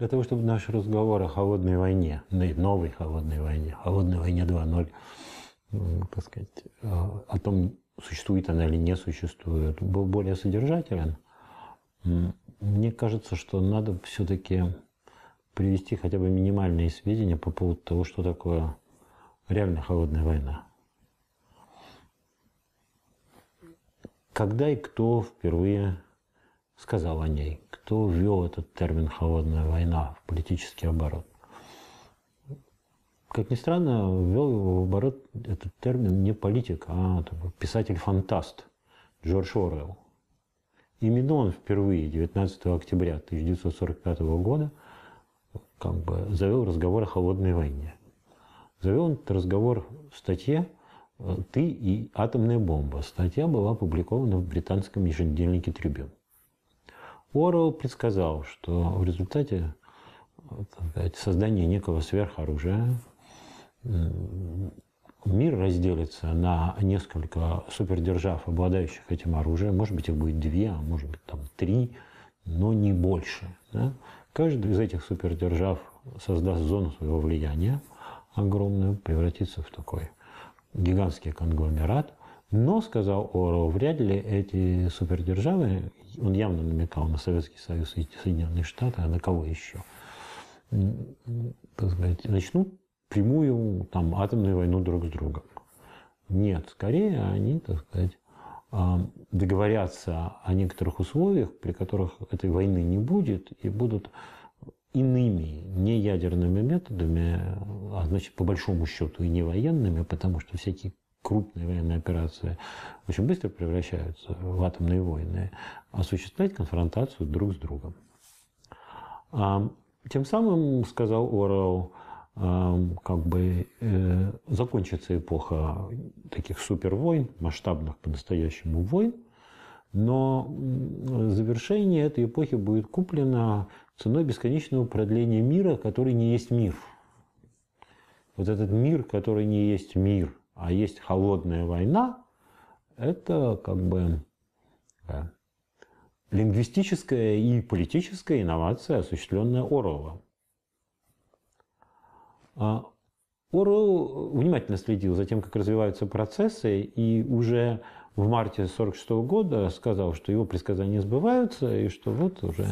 Для того, чтобы наш разговор о холодной войне, новой холодной войне, холодной войне 2.0, так сказать, э, о том, существует она или не существует, был более содержателен, мне кажется, что надо все-таки привести хотя бы минимальные сведения по поводу того, что такое реально холодная война. Когда и кто впервые сказал о ней, кто ввел этот термин «холодная война» в политический оборот. Как ни странно, ввел его в оборот этот термин не политик, а писатель-фантаст Джордж Орвелл. Именно он впервые 19 октября 1945 года как бы завел разговор о холодной войне. Завел этот разговор в статье «Ты и атомная бомба». Статья была опубликована в британском еженедельнике «Трибюн». Орел предсказал, что в результате э, сказать, создания некого сверхоружия мир разделится на несколько супердержав, обладающих этим оружием. Может быть, их будет две, а может быть, там три, но не больше. Да? Каждый из этих супердержав создаст зону своего влияния огромную, превратится в такой гигантский конгломерат, но, сказал Оро, вряд ли эти супердержавы, он явно намекал на Советский Союз и Соединенные Штаты, а на кого еще, так сказать, начнут прямую там, атомную войну друг с другом. Нет, скорее они, так сказать, а, договорятся о некоторых условиях, при которых этой войны не будет, и будут иными, не ядерными методами, а значит, по большому счету и не военными, потому что всякие крупные военные операции очень быстро превращаются в атомные войны, осуществлять конфронтацию друг с другом. А, тем самым, сказал Орел, а, как бы э, закончится эпоха таких супервойн, масштабных по-настоящему войн, но завершение этой эпохи будет куплено ценой бесконечного продления мира, который не есть мир. Вот этот мир, который не есть мир, а есть холодная война, это как бы э, лингвистическая и политическая инновация, осуществленная Орловым. А, Орел э, внимательно следил за тем, как развиваются процессы, и уже в марте 1946 года сказал, что его предсказания сбываются, и что вот уже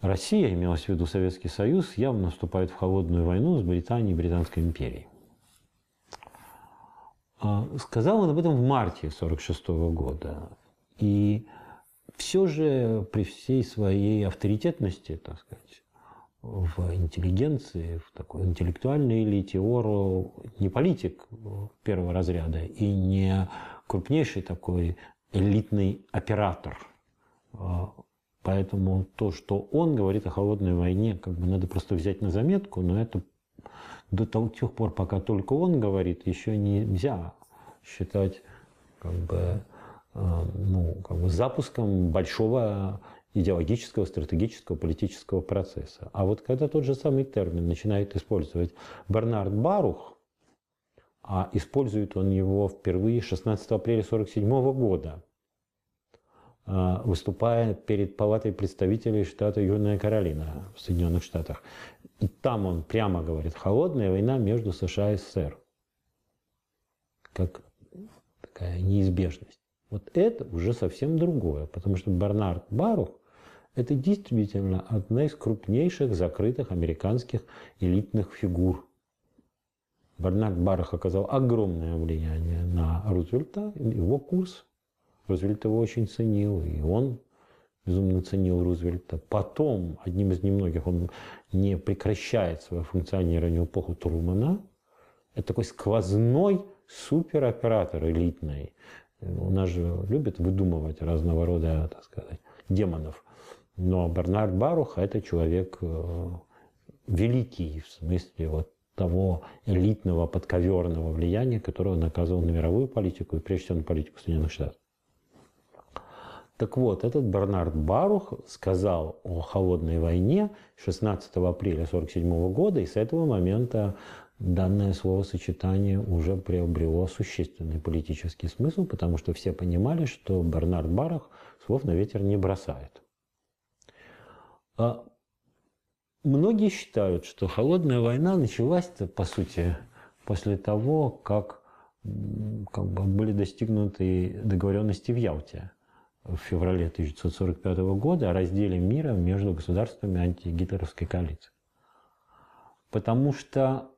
Россия, имелось в виду Советский Союз, явно вступает в холодную войну с Британией и Британской империей. А, сказал он об этом в марте 1946 года. И все же при всей своей авторитетности, так сказать, в интеллигенции, в такой интеллектуальной элите Ору не политик первого разряда и не крупнейший такой элитный оператор. А, поэтому то, что он говорит о холодной войне, как бы надо просто взять на заметку, но это до тех пор, пока только он говорит, еще нельзя считать как бы, э, ну, как бы запуском большого идеологического, стратегического, политического процесса. А вот когда тот же самый термин начинает использовать Бернард Барух, а использует он его впервые 16 апреля 1947 года, э, выступая перед Палатой представителей штата Южная Каролина в Соединенных Штатах. И там он прямо говорит, холодная война между США и СССР. Как такая неизбежность. Вот это уже совсем другое, потому что Бернард Барух – это действительно одна из крупнейших закрытых американских элитных фигур. Бернард Барух оказал огромное влияние на Рузвельта, его курс. Рузвельт его очень ценил, и он безумно ценил Рузвельта. Потом, одним из немногих, он не прекращает свое функционирование в эпоху Трумана. Это такой сквозной супероператор элитный. У ну, нас же любят выдумывать разного рода, так сказать, демонов. Но Бернард Баруха – это человек э, великий в смысле вот того элитного подковерного влияния, которое он оказывал на мировую политику и прежде всего на политику Соединенных Штатов. Так вот, этот Бернард Барух сказал о холодной войне 16 апреля 1947 года, и с этого момента данное словосочетание уже приобрело существенный политический смысл, потому что все понимали, что Бернард Барух слов на ветер не бросает. А многие считают, что холодная война началась по сути, после того, как, как бы были достигнуты договоренности в Ялте – в феврале 1945 года о разделе мира между государствами антигитлеровской коалиции. Потому что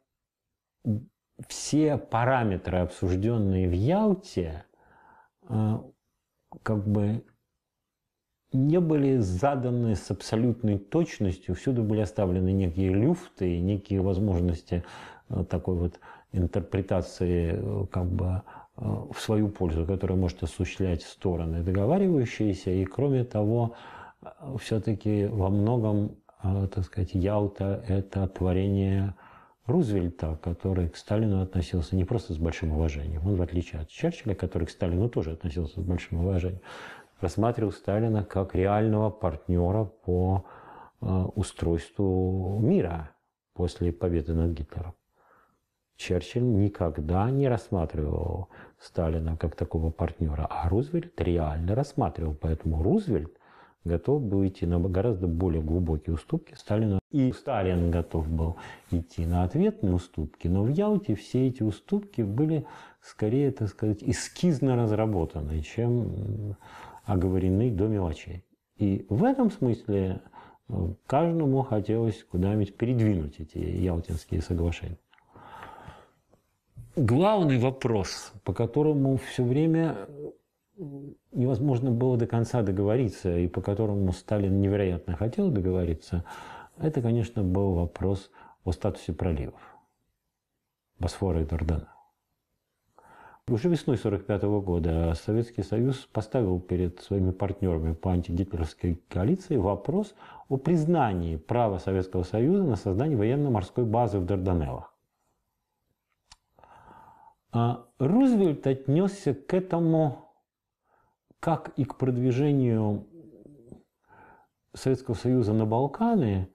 все параметры, обсужденные в Ялте, э, как бы не были заданы с абсолютной точностью, всюду были оставлены некие люфты и некие возможности э, такой вот интерпретации э, как бы Э, в свою пользу, которое может осуществлять стороны договаривающиеся. И кроме того, э, все-таки во многом, э, так сказать, Ялта – это творение Рузвельта, который к Сталину относился не просто с большим уважением, он, в отличие от Черчилля, который к Сталину тоже относился с большим уважением, рассматривал Сталина как реального партнера по устройству мира после победы над Гитлером. Черчилль никогда не рассматривал Сталина как такого партнера, а Рузвельт реально рассматривал. Поэтому Рузвельт готов был идти на гораздо более глубокие уступки Сталину. И Сталин готов был идти на ответные уступки, но в Ялте все эти уступки были скорее, так сказать, эскизно разработаны, чем оговорены до мелочей. И в этом смысле э, каждому хотелось куда-нибудь передвинуть эти ялтинские соглашения главный вопрос, по которому все время э, невозможно было до конца договориться, и по которому Сталин невероятно хотел договориться, это, конечно, был вопрос о статусе проливов Босфора и Дардана. Уже весной 1945 года Советский Союз поставил перед своими партнерами по антигитлеровской коалиции вопрос о признании права Советского Союза на создание военно-морской базы в Дарданеллах. А Рузвельт отнесся к этому как и к продвижению Советского Союза на Балканы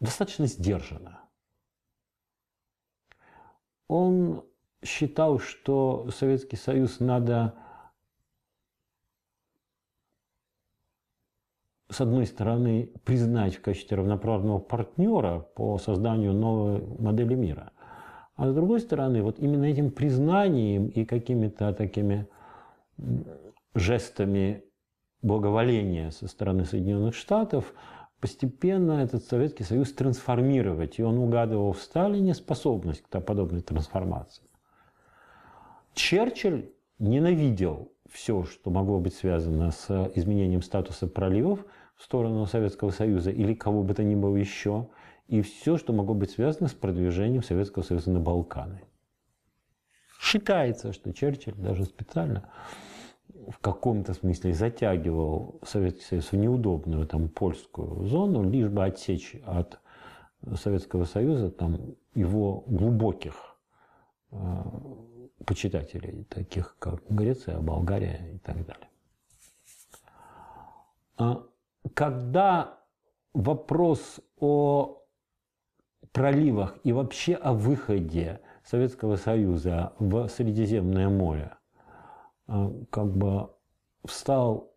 достаточно сдержанно. Он считал, что Советский Союз надо с одной стороны признать в качестве равноправного партнера по созданию новой модели мира – а с другой стороны, вот именно этим признанием и какими-то такими жестами благоволения со стороны Соединенных Штатов постепенно этот Советский Союз трансформировать. И он угадывал в Сталине способность к подобной трансформации. Черчилль ненавидел все, что могло быть связано с изменением статуса проливов в сторону Советского Союза или кого бы то ни было еще – и все, что могло быть связано с продвижением Советского Союза на Балканы. Считается, что Черчилль даже специально в каком-то смысле затягивал Советский Союз в неудобную там, польскую зону, лишь бы отсечь от Советского Союза там, его глубоких э, почитателей, таких как Греция, Болгария и так далее. А когда вопрос о проливах и вообще о выходе Советского Союза в Средиземное море э, как бы встал,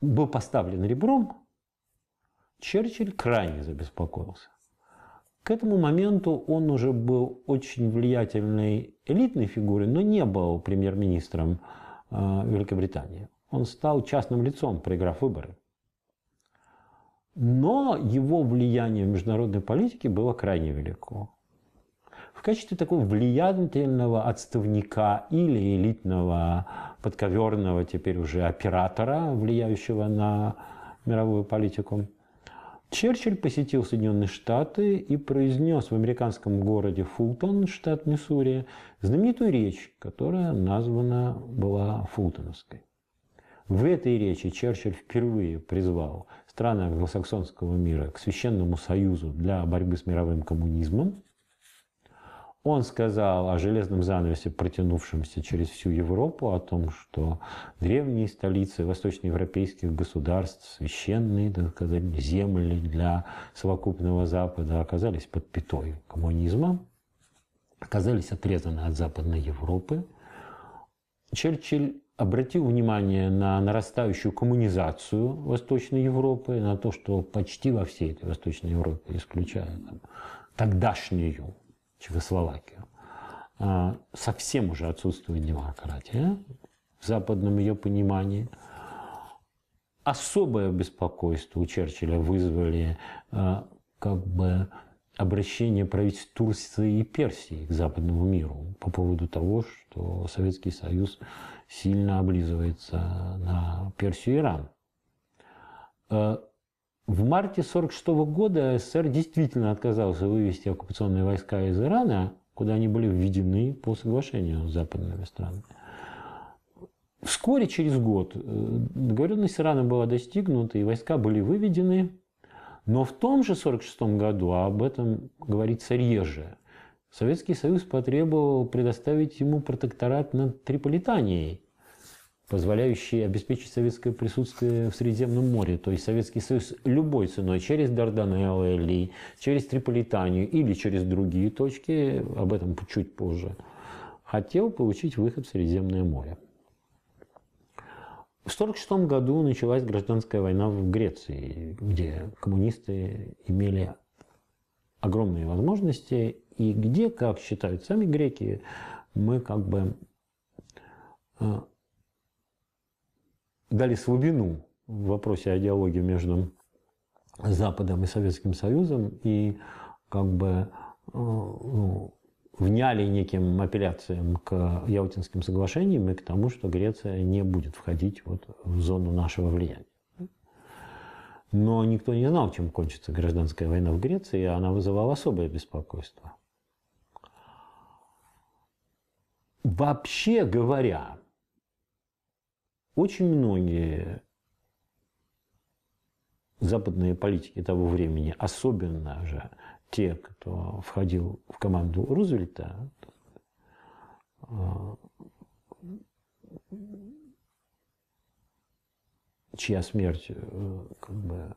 был поставлен ребром, Черчилль крайне забеспокоился. К этому моменту он уже был очень влиятельной элитной фигурой, но не был премьер-министром э, Великобритании. Он стал частным лицом, проиграв выборы но его влияние в международной политике было крайне велико. В качестве такого влиятельного отставника или элитного подковерного теперь уже оператора, влияющего на мировую политику, Черчилль посетил Соединенные Штаты и произнес в американском городе Фултон, штат Миссури, знаменитую речь, которая названа была Фултоновской. В этой речи Черчилль впервые призвал стран англосаксонского мира к Священному Союзу для борьбы с мировым коммунизмом. Он сказал о железном занавесе, протянувшемся через всю Европу, о том, что древние столицы восточноевропейских государств, священные, так сказать, земли для совокупного Запада оказались под пятой коммунизма, оказались отрезаны от Западной Европы. Черчилль обратил внимание на нарастающую коммунизацию Восточной Европы, на то, что почти во всей этой Восточной Европе, исключая там, тогдашнюю Чехословакию, а, совсем уже отсутствует демократия в западном ее понимании. Особое беспокойство у Черчилля вызвали а, как бы обращение правительств Турции и Персии к западному миру по поводу того, что Советский Союз сильно облизывается на Персию и Иран. Э, в марте 1946 года СССР действительно отказался вывести оккупационные войска из Ирана, куда они были введены по соглашению с западными странами. Вскоре, через год, э, договоренность с Ираном была достигнута, и войска были выведены – но в том же 1946 году, а об этом говорится реже, Советский Союз потребовал предоставить ему протекторат над Триполитанией, позволяющий обеспечить советское присутствие в Средиземном море. То есть Советский Союз любой ценой, через Дарданеллы или через Триполитанию или через другие точки, об этом чуть позже, хотел получить выход в Средиземное море. В 1946 году началась гражданская война в Греции, где коммунисты имели огромные возможности и где, как считают сами греки, мы как бы э, дали слабину в вопросе о диалоге между Западом и Советским Союзом и как бы э, ну, вняли неким апелляциям к Яутинским соглашениям и к тому, что Греция не будет входить вот в зону нашего влияния. Но никто не знал, чем кончится гражданская война в Греции, и она вызывала особое беспокойство. Вообще говоря, очень многие западные политики того времени, особенно же те, кто входил в команду Рузвельта, э, чья смерть э, как бы,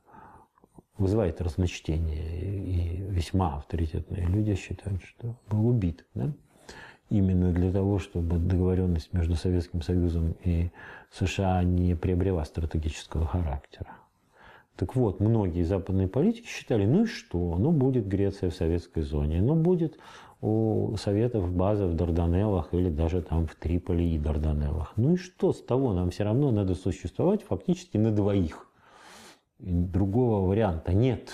вызывает разночтение, и весьма авторитетные люди считают, что был убит. Да? Именно для того, чтобы договоренность между Советским Союзом и США не приобрела стратегического характера. Так вот, многие западные политики считали, ну и что, ну будет Греция в советской зоне, ну будет у Советов база в Дарданеллах или даже там в Триполи и Дарданеллах. Ну и что с того, нам все равно надо существовать фактически на двоих. Другого варианта нет.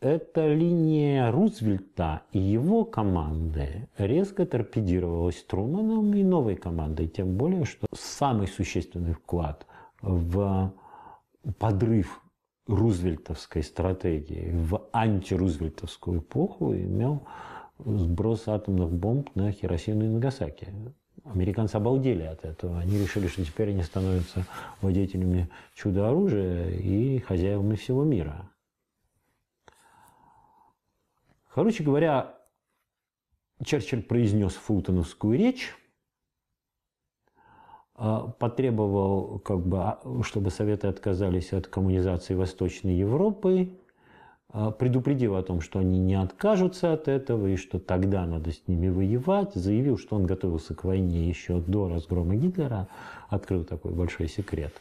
Эта линия Рузвельта и его команды резко торпедировалась Труманом и новой командой, тем более, что самый существенный вклад в подрыв рузвельтовской стратегии в антирузвельтовскую эпоху имел сброс атомных бомб на Хиросиму и Нагасаки. Американцы обалдели от этого. Они решили, что теперь они становятся владетелями чудо-оружия и хозяевами всего мира. Короче говоря, Черчилль произнес фултоновскую речь, а, потребовал, как бы, а, чтобы Советы отказались от коммунизации Восточной Европы, а, предупредил о том, что они не откажутся от этого и что тогда надо с ними воевать, заявил, что он готовился к войне еще до разгрома Гитлера, открыл такой большой секрет.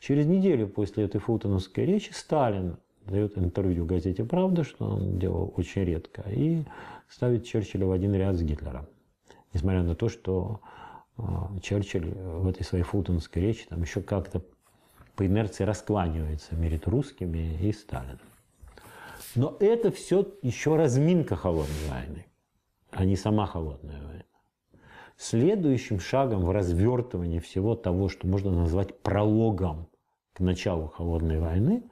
Через неделю после этой фултоновской речи Сталин дает интервью газете «Правда», что он делал очень редко, и ставит Черчилля в один ряд с Гитлером. Несмотря на то, что Э, Черчилль э, в этой своей фултонской речи там еще как-то по инерции раскланивается перед русскими и Сталином. Но это все еще разминка холодной войны, а не сама холодная война. Следующим шагом в развертывании всего того, что можно назвать прологом к началу холодной войны,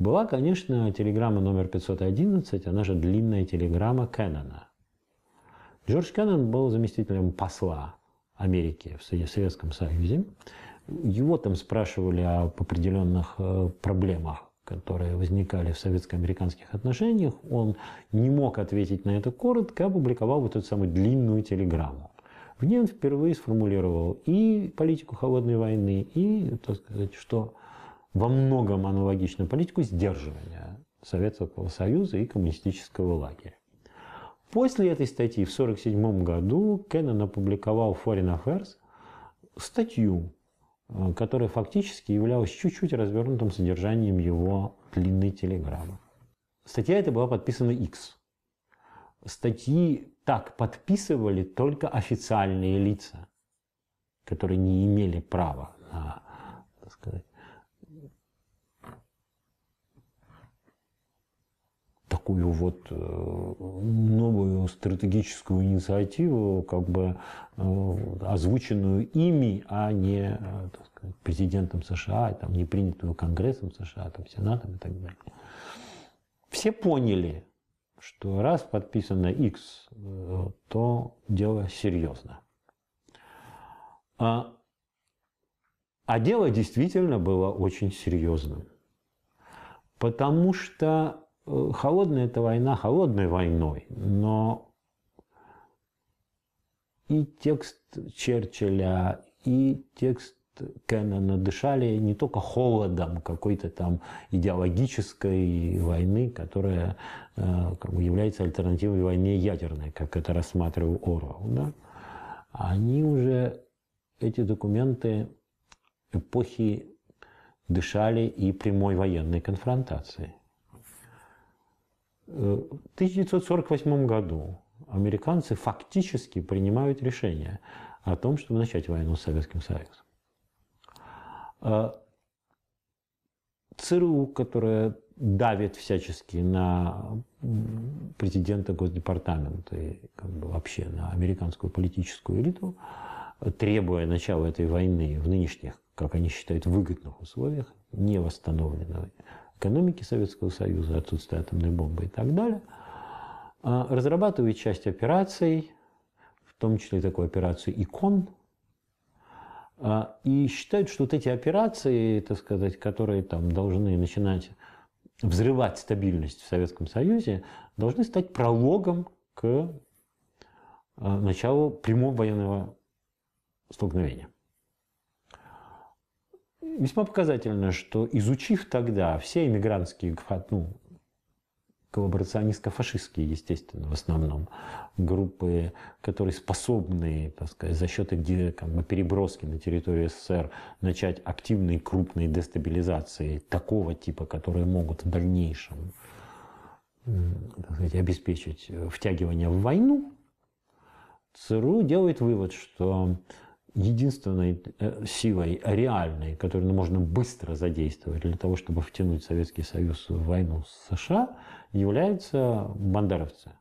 была, конечно, телеграмма номер 511, она же длинная телеграмма Кеннона. Джордж Кеннон был заместителем посла Америки, в Советском Союзе. Его там спрашивали о определенных э, проблемах, которые возникали в советско-американских отношениях. Он не мог ответить на это коротко, опубликовал вот эту самую длинную телеграмму. В ней он впервые сформулировал и политику холодной войны, и, так сказать, что во многом аналогично политику сдерживания Советского Союза и коммунистического лагеря. После этой статьи в 1947 году Кеннон опубликовал в Foreign Affairs статью, э, которая фактически являлась чуть-чуть развернутым содержанием его длинной телеграммы. Статья эта была подписана X. Статьи так подписывали только официальные лица, которые не имели права на так сказать, такую вот э, новую стратегическую инициативу, как бы э, озвученную ими, а не э, сказать, президентом США, там, не принятую Конгрессом США, там, Сенатом и так далее. Все поняли, что раз подписано X, то дело серьезно. А, а дело действительно было очень серьезным. Потому что холодная эта война холодной войной, но и текст Черчилля, и текст Кеннона дышали не только холодом какой-то там идеологической войны, которая э, как бы, является альтернативой войне ядерной, как это рассматривал Орвел. Да? Они уже, эти документы эпохи дышали и прямой военной конфронтации. Э, в 1948 году американцы фактически принимают решение о том, чтобы начать войну с Советским Союзом. Э, ЦРУ, которая давит всячески на президента Госдепартамента и как бы вообще на американскую политическую элиту, требуя начала этой войны в нынешних, как они считают, выгодных условиях, не восстановленной экономики Советского Союза, отсутствие атомной бомбы и так далее, а, разрабатывает часть операций, в том числе такую операцию «Икон», а, и считают, что вот эти операции, так сказать, которые там должны начинать взрывать стабильность в Советском Союзе, должны стать прологом к а, началу прямого военного столкновения весьма показательно, что изучив тогда все эмигрантские, ну, коллаборационистско-фашистские, естественно, в основном, группы, которые способны, так сказать, за счет их как бы, переброски на территорию СССР начать активные крупные дестабилизации такого типа, которые могут в дальнейшем сказать, обеспечить э, втягивание в войну, ЦРУ делает вывод, что единственной э, силой реальной, которую можно быстро задействовать для того, чтобы втянуть Советский Союз в войну с США, являются бандеровцы.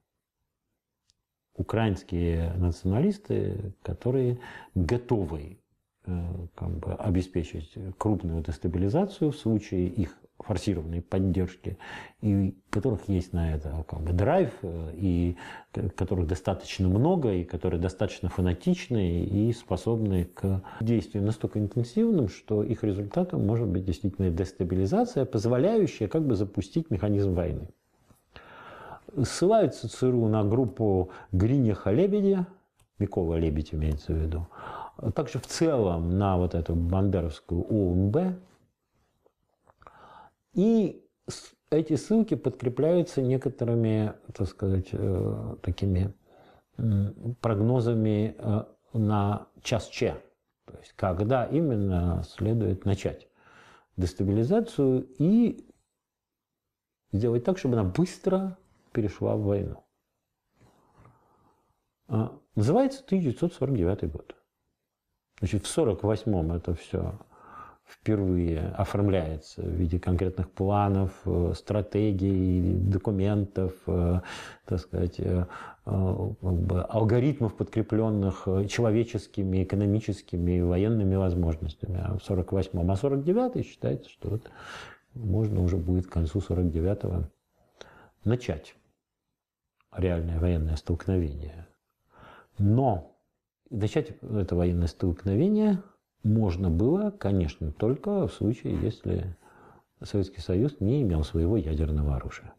Украинские националисты, которые готовы э, как бы, обеспечить крупную дестабилизацию в случае их форсированной поддержки, и которых есть на это как бы, драйв, э, и которых достаточно много, и которые достаточно фанатичны и способны к действиям настолько интенсивным, что их результатом может быть действительно дестабилизация, позволяющая как бы запустить механизм войны. Ссылаются ЦРУ на группу Гриниха-Лебедя, Микова-Лебедь имеется в виду, также в целом на вот эту бандеровскую ОМБ, и эти ссылки подкрепляются некоторыми, так сказать, э, такими прогнозами э, на час че, то есть когда именно следует начать дестабилизацию и сделать так, чтобы она быстро перешла в войну. А, называется 1949 год. Значит, в 1948-м это все впервые оформляется в виде конкретных планов, э, стратегий, документов, э, так сказать, э, алгоритмов, подкрепленных человеческими, экономическими и военными возможностями. А в 48-м, а 49-й считается, что вот можно уже будет к концу 49-го начать реальное военное столкновение. Но начать это военное столкновение – можно было, конечно, только в случае, если Советский Союз не имел своего ядерного оружия.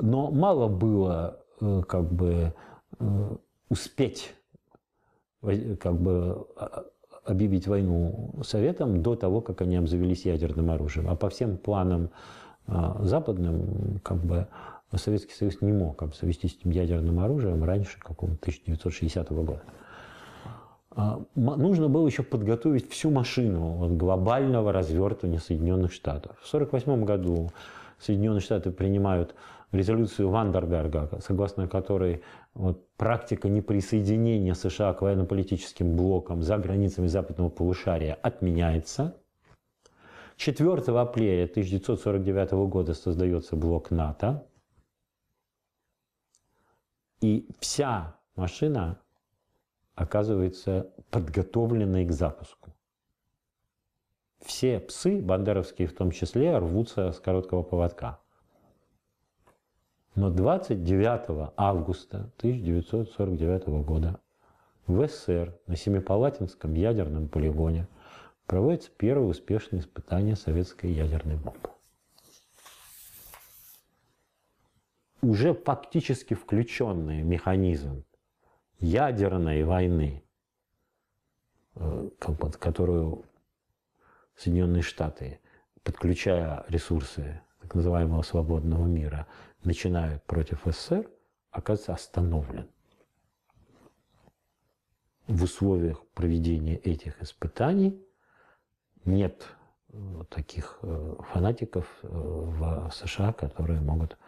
Но мало было э, как бы э, успеть как бы объявить войну Советам до того, как они обзавелись ядерным оружием. А по всем планам э, западным, как бы Советский Союз не мог обзавестись этим ядерным оружием раньше какого-то 1960 года. А, нужно было еще подготовить всю машину глобального развертывания Соединенных Штатов. В 1948 году Соединенные Штаты принимают резолюцию Вандерберга, согласно которой вот, практика неприсоединения США к военно-политическим блокам за границами западного полушария отменяется. 4 апреля 1949 года создается блок НАТО. И вся машина оказывается подготовленной к запуску. Все псы, бандеровские в том числе, рвутся с короткого поводка. Но 29 августа 1949 года в СССР на Семипалатинском ядерном полигоне проводится первое успешное испытание советской ядерной бомбы. Уже фактически включенный механизм ядерной войны, э, которую Соединенные Штаты, подключая ресурсы так называемого свободного мира, начинают против СССР, оказывается остановлен. В условиях проведения этих испытаний нет э, таких э, фанатиков в США, которые могут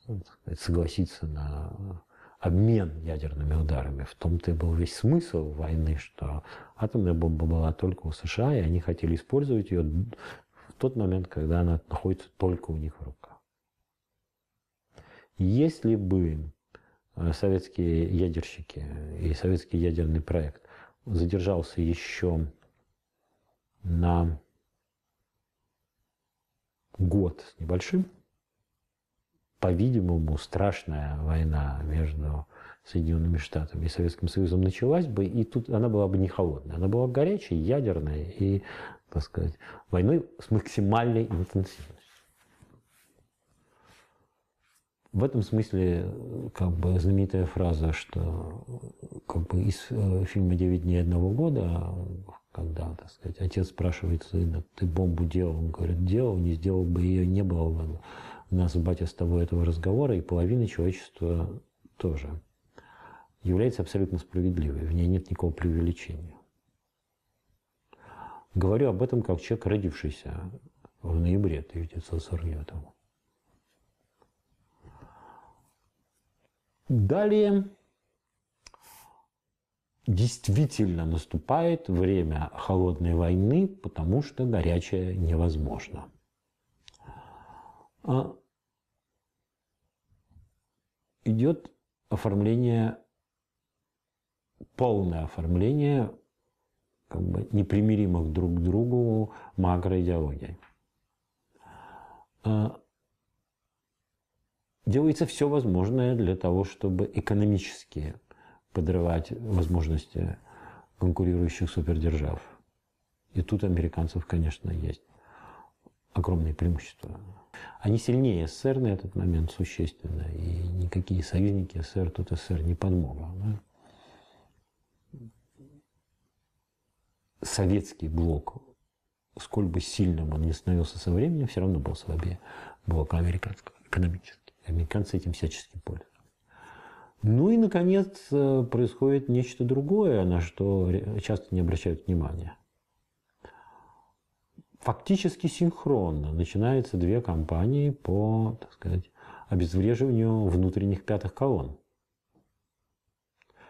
сказать, согласиться на обмен ядерными ударами. В том-то и был весь смысл войны, что атомная бомба была только у США, и они хотели использовать ее в тот момент, когда она находится только у них в руках. Если бы э, советские ядерщики и советский ядерный проект задержался еще на год с небольшим, по-видимому, страшная война между Соединенными Штатами и Советским Союзом началась бы, и тут она была бы не холодная, она была бы горячей, ядерной и, так сказать, войной с максимальной интенсивностью. В этом смысле как бы знаменитая фраза, что как бы из э, фильма «Девять дней одного года», когда, так сказать, отец спрашивает сына, ты бомбу делал? Он говорит, делал, не сделал бы ее, не было бы нас батя с тобой этого разговора, и половина человечества тоже, является абсолютно справедливой, в ней нет никакого преувеличения. Говорю об этом как человек, родившийся в ноябре 1949 года. Далее действительно наступает время холодной войны, потому что горячая невозможно. А идет оформление, полное оформление как бы непримиримых друг к другу макроидеологий. А, делается все возможное для того, чтобы экономически подрывать возможности конкурирующих супердержав. И тут американцев, конечно, есть огромные преимущества. Они сильнее СССР на этот момент существенно, и никакие союзники СССР тут СССР не подмога. Да? Советский блок, сколь бы сильным он не становился со временем, все равно был слабее блока американского экономически. Американцы этим всячески пользовались. Ну и, наконец, э, происходит нечто другое, на что часто не обращают внимания – фактически синхронно начинаются две кампании по, так сказать, обезвреживанию внутренних пятых колонн.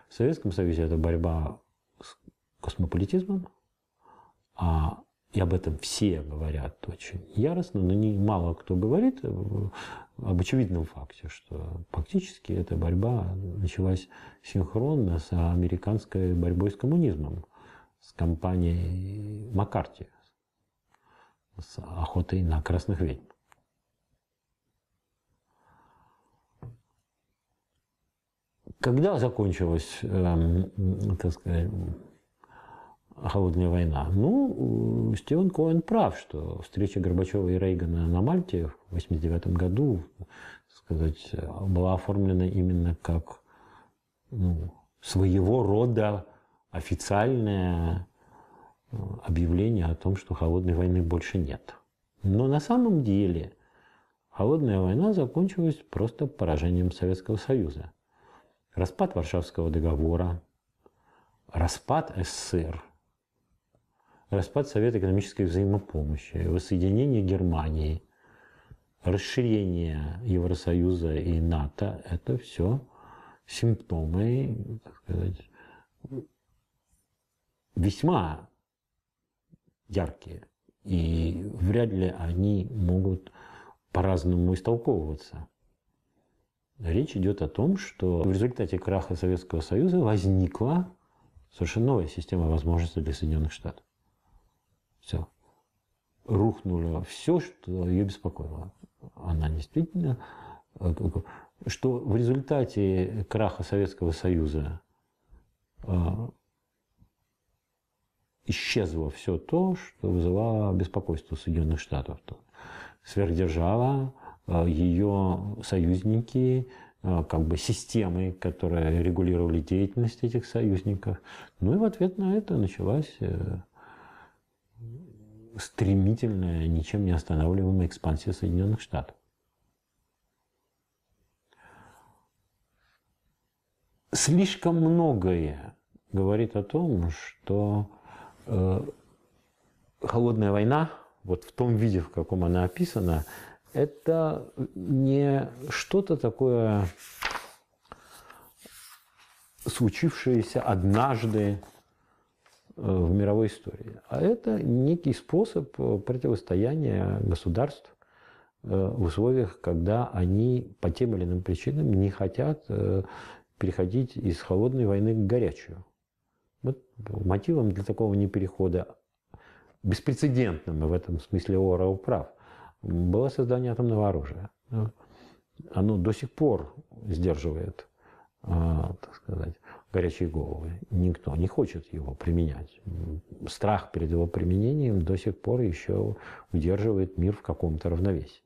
В Советском Союзе это борьба с космополитизмом, а и об этом все говорят очень яростно, но не, мало кто говорит э, об очевидном факте, что фактически эта борьба началась синхронно с американской борьбой с коммунизмом, с компанией Маккарти, с охотой на красных ведьм. Когда закончилась, э, так сказать, холодная война? Ну, э, Стивен Коэн прав, что встреча Горбачева и Рейгана на Мальте в 89 году сказать, была оформлена именно как ну, своего рода официальная Э, объявление о том, что холодной войны больше нет. Но на самом деле холодная война закончилась просто поражением Советского Союза. Распад Варшавского договора, распад СССР, распад Совета экономической взаимопомощи, воссоединение Германии, расширение Евросоюза и НАТО – это все симптомы, так сказать, весьма яркие, и вряд ли они могут по-разному истолковываться. Речь идет о том, что в результате краха Советского Союза возникла совершенно новая система возможностей для Соединенных Штатов. Все. Рухнуло все, что ее беспокоило. Она действительно... Э, что в результате краха Советского Союза э, исчезло все то, что вызывало беспокойство Соединенных Штатов. Сверхдержава, э, ее союзники, э, как бы системы, которые регулировали деятельность этих союзников. Ну и в ответ на это началась э, стремительная, ничем не останавливаемая экспансия Соединенных Штатов. Слишком многое говорит о том, что Э, холодная война, вот в том виде, в каком она описана, это не что-то такое случившееся однажды э, в мировой истории, а это некий способ э, противостояния государств в условиях, когда они по тем или иным причинам не хотят переходить из холодной войны к горячую. Вот мотивом для такого неперехода, беспрецедентным в этом смысле Орел прав, было создание атомного оружия. Оно до сих пор сдерживает, а, так сказать, горячие головы. Никто не хочет его применять. Страх перед его применением до сих пор еще удерживает мир в каком-то равновесии.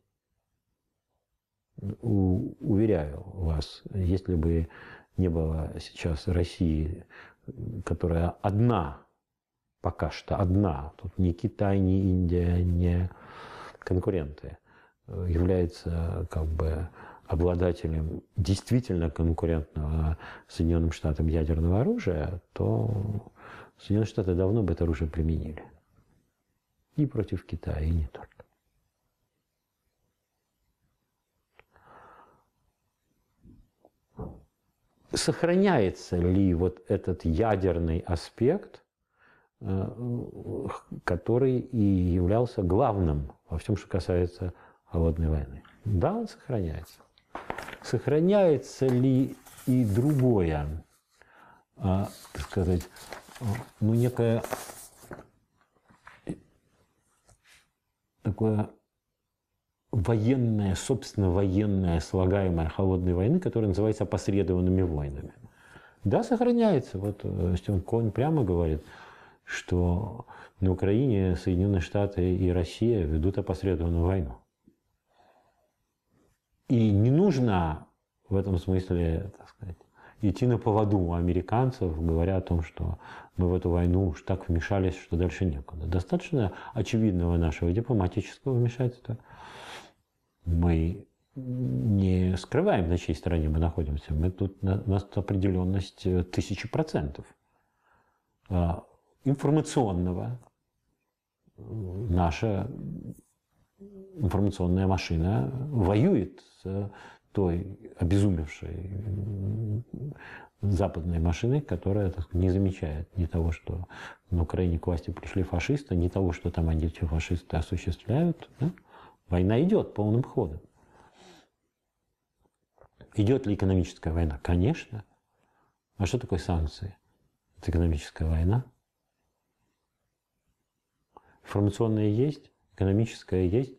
У, уверяю вас, если бы не было сейчас России которая одна, пока что одна, тут ни Китай, ни Индия, ни конкуренты, э, является как бы обладателем действительно конкурентного Соединенным Штатам ядерного оружия, то Соединенные Штаты давно бы это оружие применили. И против Китая, и не только. сохраняется ли вот этот ядерный аспект, э, который и являлся главным во всем, что касается холодной войны. Да, он сохраняется. Сохраняется ли и другое, э, так сказать, ну, некое э, такое военная, собственно, военная слагаемая холодной войны, которая называется опосредованными войнами. Да, сохраняется. Вот э, Стен Конь прямо говорит, что на Украине Соединенные Штаты и Россия ведут опосредованную войну. И не нужно в этом смысле, так сказать, идти на поводу у американцев, говоря о том, что мы в эту войну уж так вмешались, что дальше некуда. Достаточно очевидного нашего дипломатического вмешательства – мы не скрываем, на чьей стороне мы находимся. Мы тут, на, у определенность э, тысячи процентов а, информационного. Э, наша информационная машина воюет с той обезумевшей западной машиной, которая так, не замечает ни того, что на Украине к власти пришли фашисты, ни того, что там антифашисты осуществляют. Да? Война идет полным ходом. Идет ли экономическая война? Конечно. А что такое санкции? Это экономическая война. Информационная есть, экономическая есть,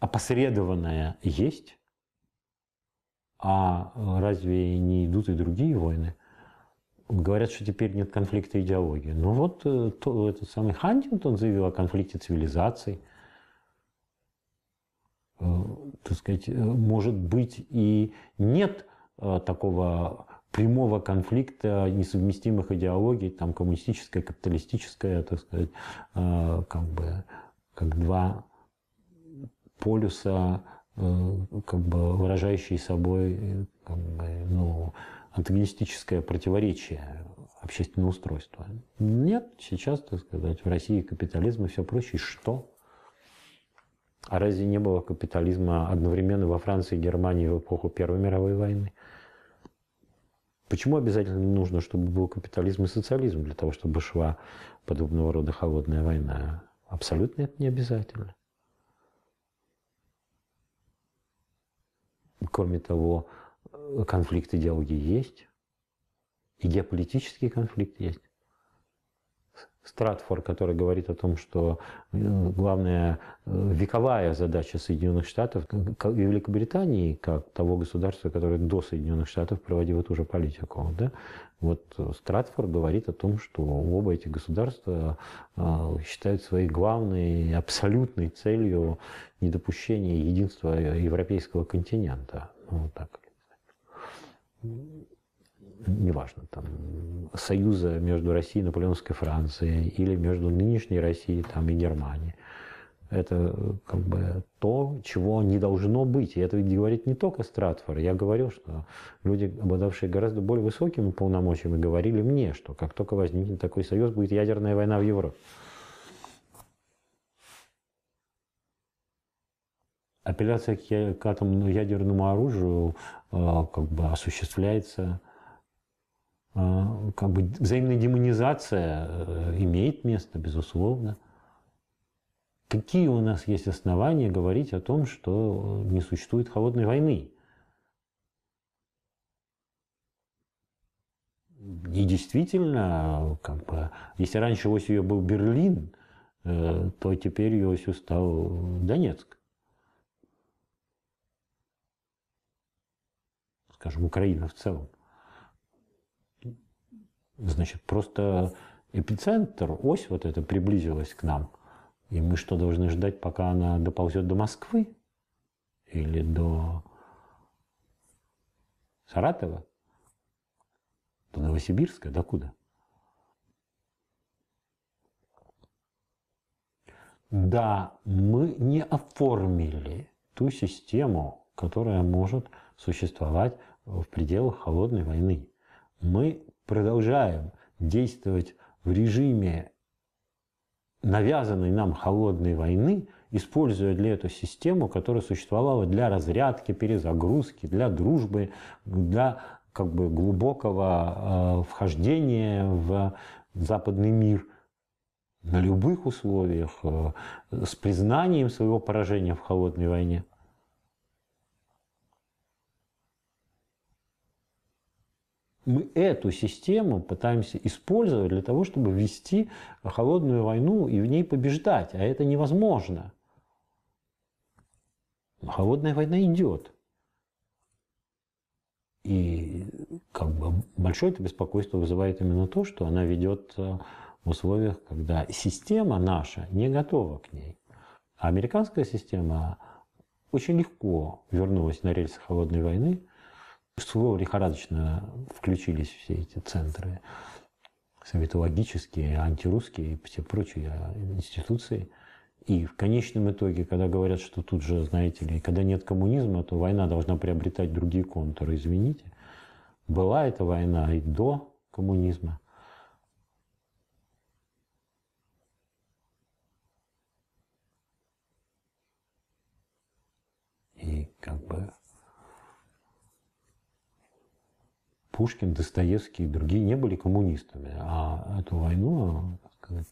опосредованная есть. А разве не идут и другие войны? Говорят, что теперь нет конфликта идеологии. Ну вот э, то, этот самый Хантингтон заявил о конфликте цивилизаций – Э, так сказать, э, может быть и нет э, такого прямого конфликта несовместимых идеологий, там коммунистическая, капиталистическая, так сказать, как бы как два полюса, как бы выражающие собой как бы, ну, антагонистическое противоречие общественного устройства. Нет, сейчас, так сказать, в России капитализм и все прочее. Что? А разве не было капитализма одновременно во Франции и Германии в эпоху Первой мировой войны? Почему обязательно нужно, чтобы был капитализм и социализм для того, чтобы шла подобного рода холодная война? Абсолютно это не обязательно. Кроме того, конфликты идеологии есть, и геополитический конфликт есть. Стратфор, который говорит о том, что э, главная э, вековая задача Соединенных Штатов и Великобритании, как того государства, которое до Соединенных Штатов проводило ту же политику. Да? Вот э, Стратфор говорит о том, что оба эти государства считают своей главной, абсолютной целью недопущения единства европейского континента. Ну, вот так неважно, там, союза между Россией и Наполеонской Францией или между нынешней Россией там, и Германией. Это как бы то, чего не должно быть. И это ведь говорит не только Стратфор. Я говорил, что люди, обладавшие гораздо более высокими полномочиями, говорили мне, что как только возникнет такой союз, будет ядерная война в Европе. апелляция к, к атомному ядерному оружию э, как бы осуществляется а, как бы взаимная демонизация э, имеет место, безусловно. Какие у нас есть основания говорить о том, что э, не существует холодной войны? И действительно, как бы, если раньше осью был Берлин, э, то теперь ее осью стал Донецк. Скажем, Украина в целом. Значит, просто эпицентр, ось вот эта приблизилась к нам. И мы что, должны ждать, пока она доползет до Москвы? Или до Саратова? До Новосибирска? До куда? Да, мы не оформили ту систему, которая может существовать в пределах холодной войны. Мы продолжаем действовать в режиме навязанной нам холодной войны, используя для эту систему, которая существовала для разрядки, перезагрузки, для дружбы, для как бы глубокого э, вхождения в западный мир на любых условиях, э, с признанием своего поражения в холодной войне. мы эту систему пытаемся использовать для того, чтобы вести холодную войну и в ней побеждать, а это невозможно. Но холодная война идет. И как бы большое это беспокойство вызывает именно то, что она ведет э, в условиях, когда система наша не готова к ней. А американская система очень легко вернулась на рельсы холодной войны – Слово лихорадочно включились все эти центры советологические, антирусские и все прочие а, институции. И в конечном итоге, когда говорят, что тут же, знаете ли, когда нет коммунизма, то война должна приобретать другие контуры, извините. Была эта война и до коммунизма. И как бы Пушкин, Достоевский и другие не были коммунистами, а эту войну сказать,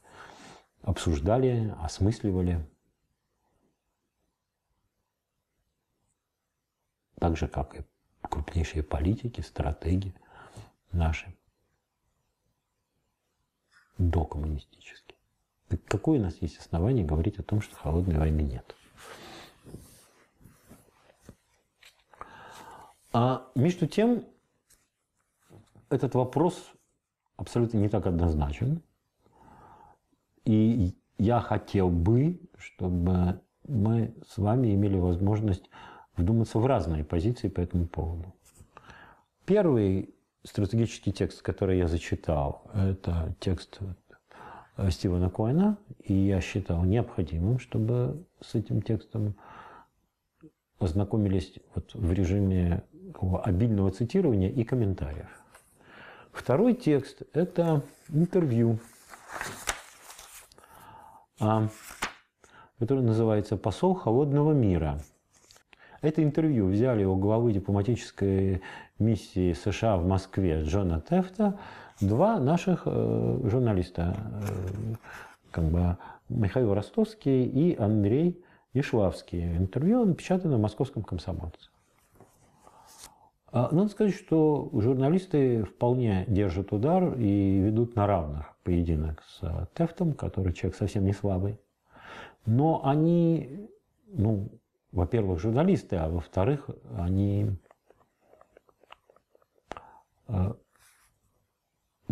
обсуждали, осмысливали. Так же, как и крупнейшие политики, стратеги наши докоммунистические. Так какое у нас есть основание говорить о том, что холодной войны нет? А между тем, этот вопрос абсолютно не так однозначен. И я хотел бы, чтобы мы с вами имели возможность вдуматься в разные позиции по этому поводу. Первый стратегический текст, который я зачитал, это текст Стивена Коина, и я считал необходимым, чтобы с этим текстом ознакомились вот в режиме обильного цитирования и комментариев. Второй текст – это интервью, а, которое называется «Посол холодного мира». Это интервью взяли у главы дипломатической миссии США в Москве Джона Тефта два наших э, журналиста, э, как бы Михаил Ростовский и Андрей Ишлавский. Интервью напечатано в московском комсомольце. А, надо сказать, что журналисты вполне держат удар и ведут на равных поединок с э, Тефтом, который человек совсем не слабый. Но они, ну, во-первых, журналисты, а во-вторых, они э,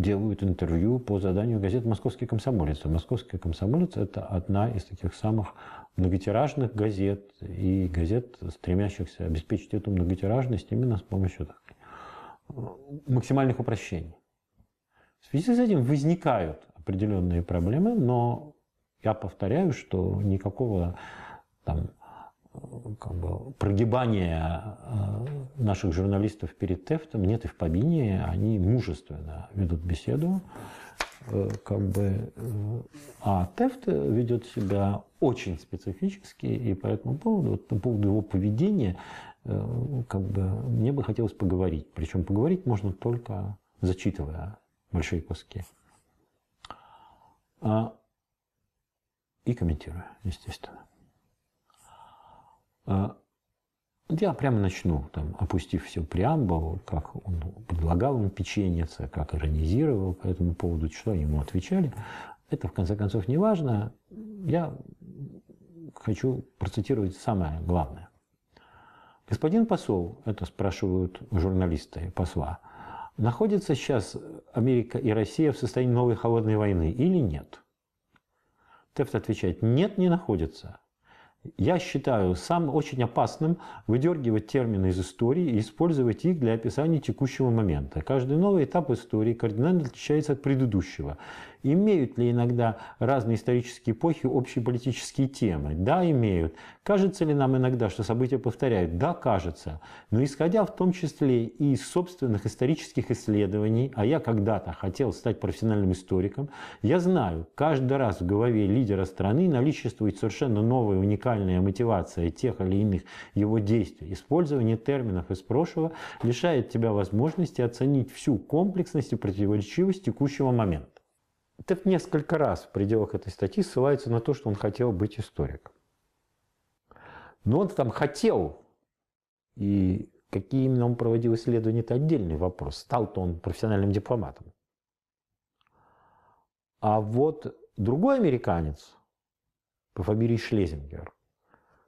делают интервью по заданию газет «Московский комсомолец». «Московский комсомолец» — это одна из таких самых многотиражных газет и газет, стремящихся обеспечить эту многотиражность именно с помощью так, максимальных упрощений. В связи с этим возникают определенные проблемы, но я повторяю, что никакого там, Э, как бы, прогибания э, наших журналистов перед тефтом нет и в помине. Они мужественно ведут беседу. Э, как бы, а тефт ведет себя очень специфически, и по этому поводу, вот, по поводу его поведения, как бы, мне бы хотелось поговорить. Причем поговорить можно только зачитывая большие куски. А, и комментируя, естественно. А, я прямо начну, там, опустив все преамбулу, как он предлагал им печениться, как иронизировал по этому поводу, что ему отвечали. Это, в конце концов, не важно. Я хочу процитировать самое главное. Господин посол, это спрашивают журналисты посла, находится сейчас Америка и Россия в состоянии новой холодной войны или нет? Тефт отвечает, нет, не находится. Я считаю сам очень опасным выдергивать термины из истории и использовать их для описания текущего момента. Каждый новый этап истории кардинально отличается от предыдущего. Имеют ли иногда разные исторические эпохи общие политические темы? Да, имеют. Кажется ли нам иногда, что события повторяют? Да, кажется. Но исходя в том числе и из собственных исторических исследований, а я когда-то хотел стать профессиональным историком, я знаю, каждый раз в голове лидера страны наличествует совершенно новая уникальная мотивация тех или иных его действий. Использование терминов из прошлого лишает тебя возможности оценить всю комплексность и противоречивость текущего момента. Тед несколько раз в пределах этой статьи ссылается на то, что он хотел быть историком. Но он там хотел, и какие именно он проводил исследования, это отдельный вопрос. Стал-то он профессиональным дипломатом. А вот другой американец по фамилии Шлезингер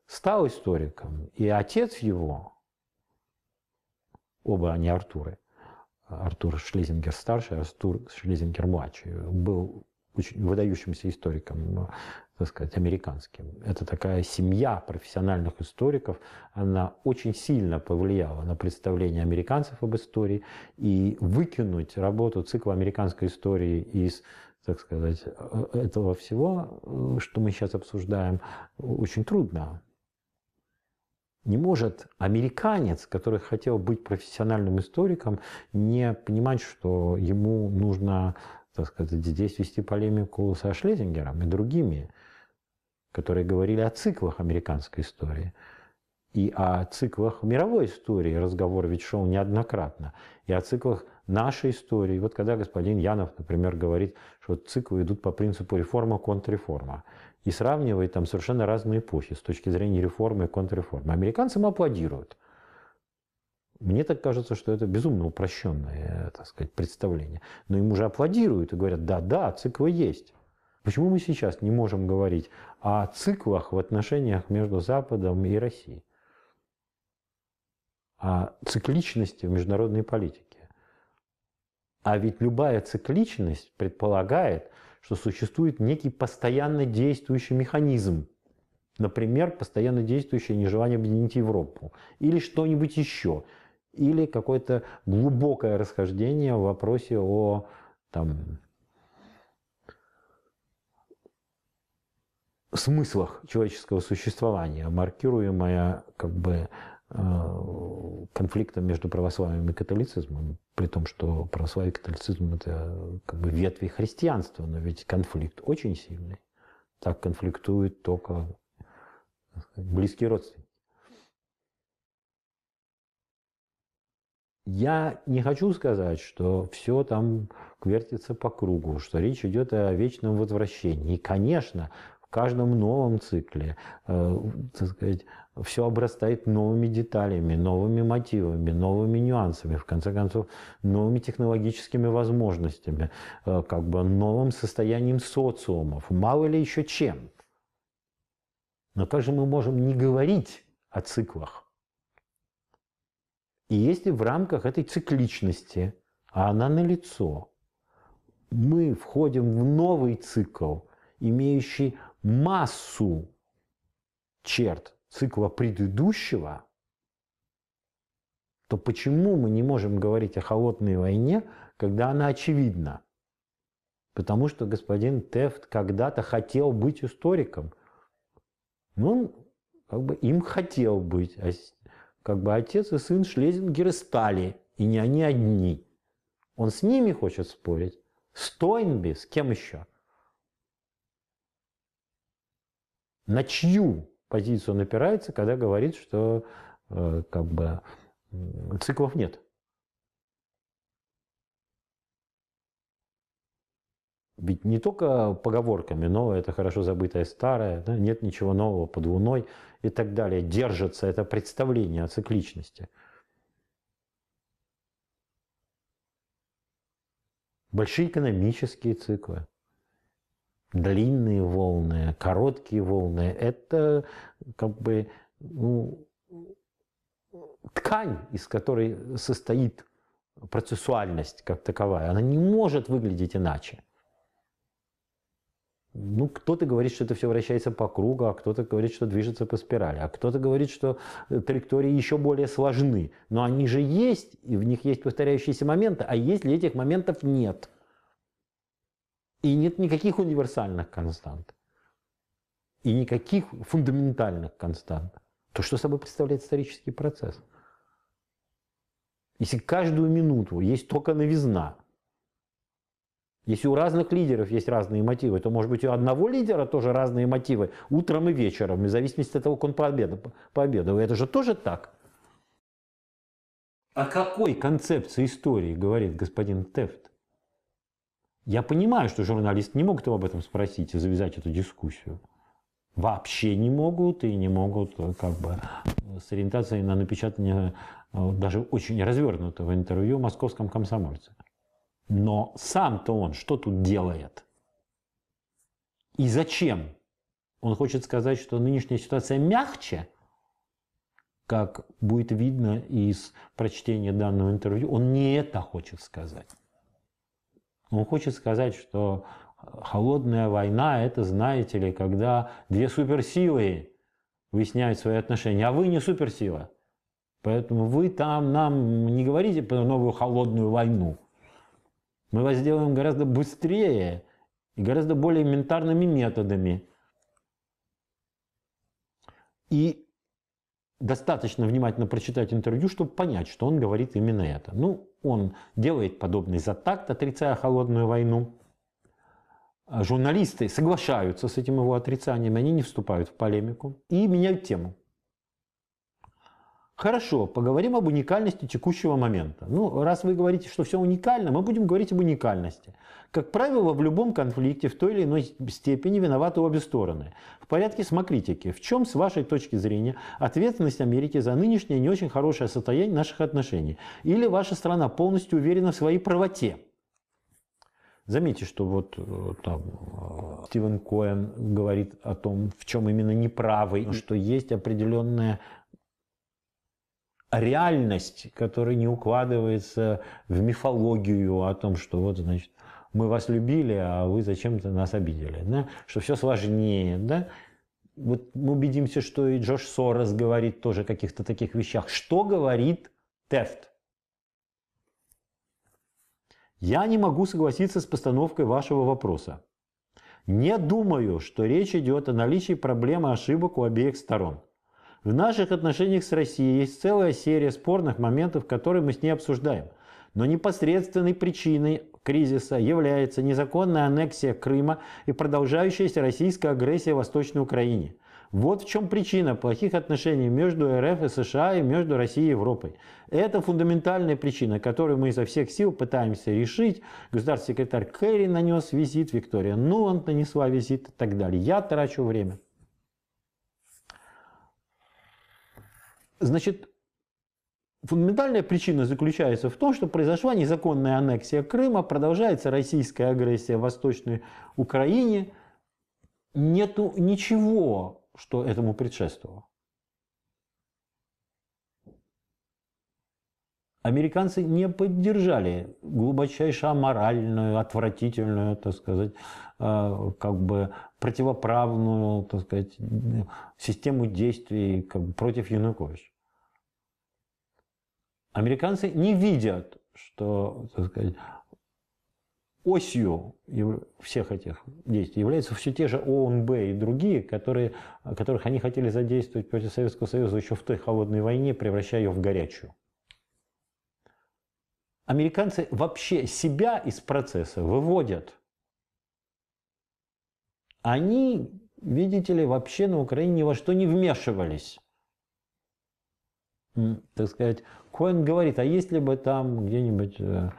стал историком, и отец его, оба они Артуры, Артур Шлезингер старший Артур Шлезингер младший был очень выдающимся историком, ну, так сказать, американским. Это такая семья профессиональных историков, она очень сильно повлияла на представление американцев об истории, и выкинуть работу цикла американской истории из так сказать, э, этого всего, э, что мы сейчас обсуждаем, очень трудно. Не может американец, который хотел быть профессиональным историком, не понимать, что ему нужно, так сказать, здесь вести полемику со Шлезингером и другими, которые говорили о циклах американской истории и о циклах мировой истории разговор ведь шел неоднократно, и о циклах нашей истории. Вот когда господин Янов, например, говорит, что циклы идут по принципу реформа-контрреформа, и сравнивает там совершенно разные эпохи с точки зрения реформы и контрреформы. Американцам аплодируют. Мне так кажется, что это безумно упрощенное э, так сказать, представление. Но ему же аплодируют и говорят, да-да, циклы есть. Почему мы сейчас не можем говорить о циклах в отношениях между Западом и Россией? О цикличности в международной политике. А ведь любая цикличность предполагает, что существует некий постоянно действующий механизм, например, постоянно действующее нежелание объединить Европу, или что-нибудь еще, или какое-то глубокое расхождение в вопросе о там, смыслах человеческого существования, маркируемое как бы Э, конфликта между православием и католицизмом, при том, что православие и католицизм – это как бы ветви христианства, но ведь конфликт очень сильный. Так конфликтуют только сказать, близкие родственники. Я не хочу сказать, что все там вертится по кругу, что речь идет о вечном возвращении. И, конечно, в каждом новом цикле, э, так сказать, все обрастает новыми деталями, новыми мотивами, новыми нюансами, в конце концов, новыми технологическими возможностями, э, как бы новым состоянием социумов, мало ли еще чем. Но как же мы можем не говорить о циклах? И если в рамках этой цикличности, а она налицо, мы входим в новый цикл, имеющий массу черт, цикла предыдущего, то почему мы не можем говорить о холодной войне, когда она очевидна? Потому что господин Тефт когда-то хотел быть историком. Но ну, он как бы им хотел быть. А как бы отец и сын Шлезингера стали, и не они одни. Он с ними хочет спорить. С Тойнби, с кем еще? На чью позицию он опирается, когда говорит, что э, как бы циклов нет. Ведь не только поговорками, новое – это хорошо забытое старое, да, нет ничего нового под луной и так далее. Держится это представление о цикличности. Большие экономические циклы длинные волны, короткие волны, это как бы ну, ткань, из которой состоит процессуальность как таковая. Она не может выглядеть иначе. Ну, кто-то говорит, что это все вращается по кругу, а кто-то говорит, что движется по спирали, а кто-то говорит, что траектории еще более сложны. Но они же есть, и в них есть повторяющиеся моменты, а если этих моментов нет. И нет никаких универсальных констант. И никаких фундаментальных констант. То, что собой представляет исторический процесс. Если каждую минуту есть только новизна, если у разных лидеров есть разные мотивы, то, может быть, у одного лидера тоже разные мотивы утром и вечером, в зависимости от того, как он пообедал. пообедал. Это же тоже так. О какой концепции истории говорит господин Тефт? Я понимаю, что журналисты не могут его об этом спросить и завязать эту дискуссию. Вообще не могут и не могут э, как бы э, с ориентацией на напечатание э, даже очень развернутого интервью в московском комсомольце. Но сам-то он что тут делает? И зачем? Он хочет сказать, что нынешняя ситуация мягче, как будет видно из прочтения данного интервью. Он не это хочет сказать. Он ну, хочет сказать, что э, холодная война – это, знаете ли, когда две суперсилы выясняют свои отношения, а вы не суперсила. Поэтому вы там нам не говорите про новую холодную войну. Мы вас сделаем гораздо быстрее и гораздо более элементарными методами. И достаточно внимательно прочитать интервью, чтобы понять, что он говорит именно это. Ну, он делает подобный затакт, отрицая холодную войну. Журналисты соглашаются с этим его отрицанием, они не вступают в полемику и меняют тему. Хорошо, поговорим об уникальности текущего момента. Ну, раз вы говорите, что все уникально, мы будем говорить об уникальности. Как правило, в любом конфликте в той или иной степени виноваты обе стороны. В порядке смотрите-ки, в чем, с вашей точки зрения, ответственность Америки за нынешнее не очень хорошее состояние наших отношений? Или ваша страна полностью уверена в своей правоте? Заметьте, что вот э, там э, Стивен Коэн говорит о том, в чем именно неправы, что есть определенная реальность, которая не укладывается в мифологию о том, что вот, значит, мы вас любили, а вы зачем-то нас обидели, да? что все сложнее, да? Вот мы убедимся, что и Джош Сорос говорит тоже о каких-то таких вещах. Что говорит Тефт? Я не могу согласиться с постановкой вашего вопроса. Не думаю, что речь идет о наличии проблемы ошибок у обеих сторон. В наших отношениях с Россией есть целая серия спорных моментов, которые мы с ней обсуждаем. Но непосредственной причиной кризиса является незаконная аннексия Крыма и продолжающаяся российская агрессия в Восточной Украине. Вот в чем причина плохих отношений между РФ и США и между Россией и Европой. Это фундаментальная причина, которую мы изо всех сил пытаемся решить. Государственный секретарь Керри нанес визит, Виктория Нуланд нанесла визит и так далее. Я трачу время. Значит, фундаментальная причина заключается в том, что произошла незаконная аннексия Крыма, продолжается российская агрессия в Восточной Украине. Нету ничего, что этому предшествовало. Американцы не поддержали глубочайшую аморальную, отвратительную, так сказать, э, как бы противоправную, так сказать, систему действий как бы, против Януковича. Американцы не видят, что, так сказать, осью всех этих действий являются все те же ОНБ и другие, которые, которых они хотели задействовать против Советского Союза еще в той холодной войне, превращая ее в горячую. Американцы вообще себя из процесса выводят. Они, видите ли, вообще на Украине ни во что не вмешивались так сказать, Коэн говорит, а если бы там где-нибудь э, э,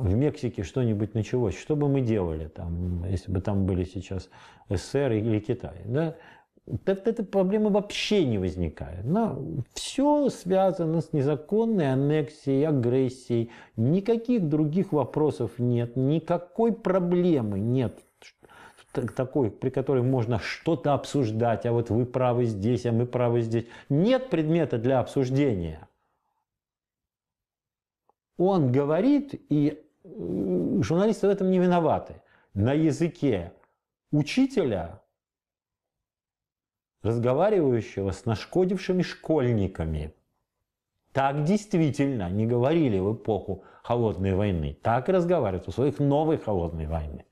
в Мексике что-нибудь началось, что бы мы делали, там, если бы там были сейчас СССР или Китай, да, так эта проблема вообще не возникает. Но все связано с незаконной аннексией, агрессией. Никаких других вопросов нет, никакой проблемы нет такой, при которой можно что-то обсуждать, а вот вы правы здесь, а мы правы здесь. Нет предмета для обсуждения. Он говорит, и э, журналисты в этом не виноваты. На языке учителя, разговаривающего с нашкодившими школьниками. Так действительно не говорили в эпоху холодной войны. Так и разговаривают у своих новой холодной войны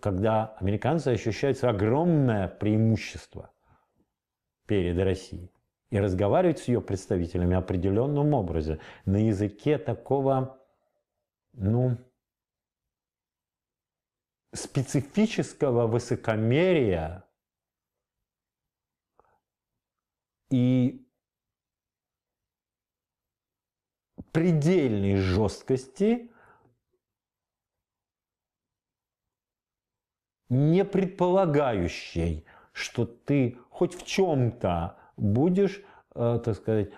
когда американцы ощущают свое огромное преимущество перед Россией и разговаривают с ее представителями определенным образом, на языке такого, ну, специфического высокомерия и предельной жесткости не предполагающей, что ты хоть в чем-то будешь, э, так сказать,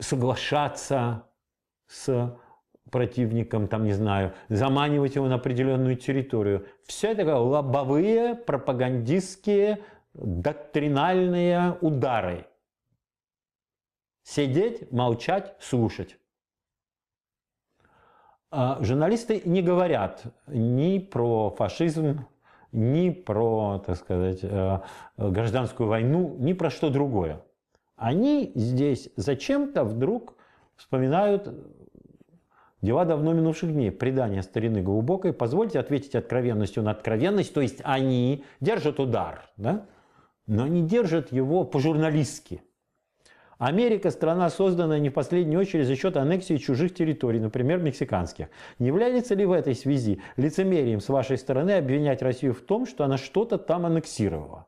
соглашаться с противником, там, не знаю, заманивать его на определенную территорию. Все это как лобовые, пропагандистские, доктринальные удары. Сидеть, молчать, слушать. А, журналисты не говорят ни про фашизм, ни про, так сказать, э, гражданскую войну, ни про что другое. Они здесь зачем-то вдруг вспоминают дела давно минувших дней, предание старины глубокой. Позвольте ответить откровенностью на откровенность, то есть они держат удар, да? но они держат его по-журналистски – Америка – страна, созданная не в последнюю очередь за счет аннексии чужих территорий, например, мексиканских. Не является ли в этой связи лицемерием с вашей стороны обвинять Россию в том, что она что-то там аннексировала?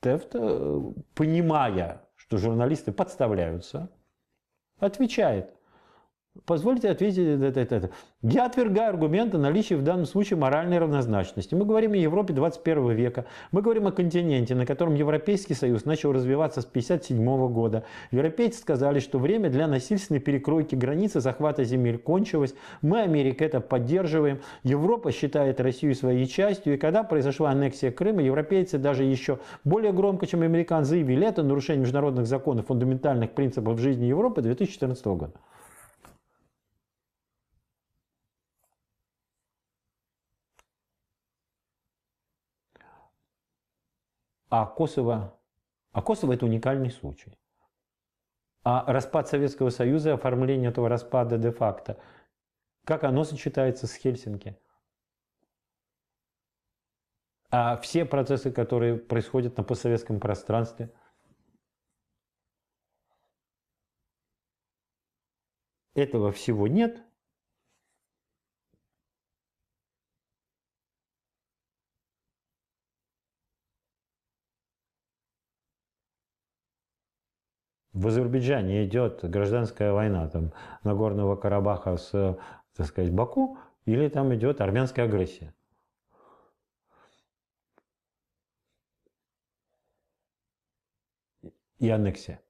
Тефт, э, понимая, что журналисты подставляются, отвечает – Позвольте ответить. Это, это, это. Я отвергаю аргументы наличия в данном случае моральной равнозначности. Мы говорим о Европе 21 века. Мы говорим о континенте, на котором Европейский Союз начал развиваться с 1957 года. Европейцы сказали, что время для насильственной перекройки границы захвата земель кончилось. Мы, Америка, это поддерживаем. Европа считает Россию своей частью. И когда произошла аннексия Крыма, европейцы даже еще более громко, чем американцы, заявили это нарушение международных законов, фундаментальных принципов жизни Европы 2014 года. А Косово, а Косово это уникальный случай. А распад Советского Союза, оформление этого распада де-факто, как оно сочетается с Хельсинки? А все процессы, которые происходят на постсоветском пространстве, этого всего нет – в Азербайджане идет гражданская война там, Нагорного Карабаха с так сказать, Баку, или там идет армянская агрессия. И аннексия.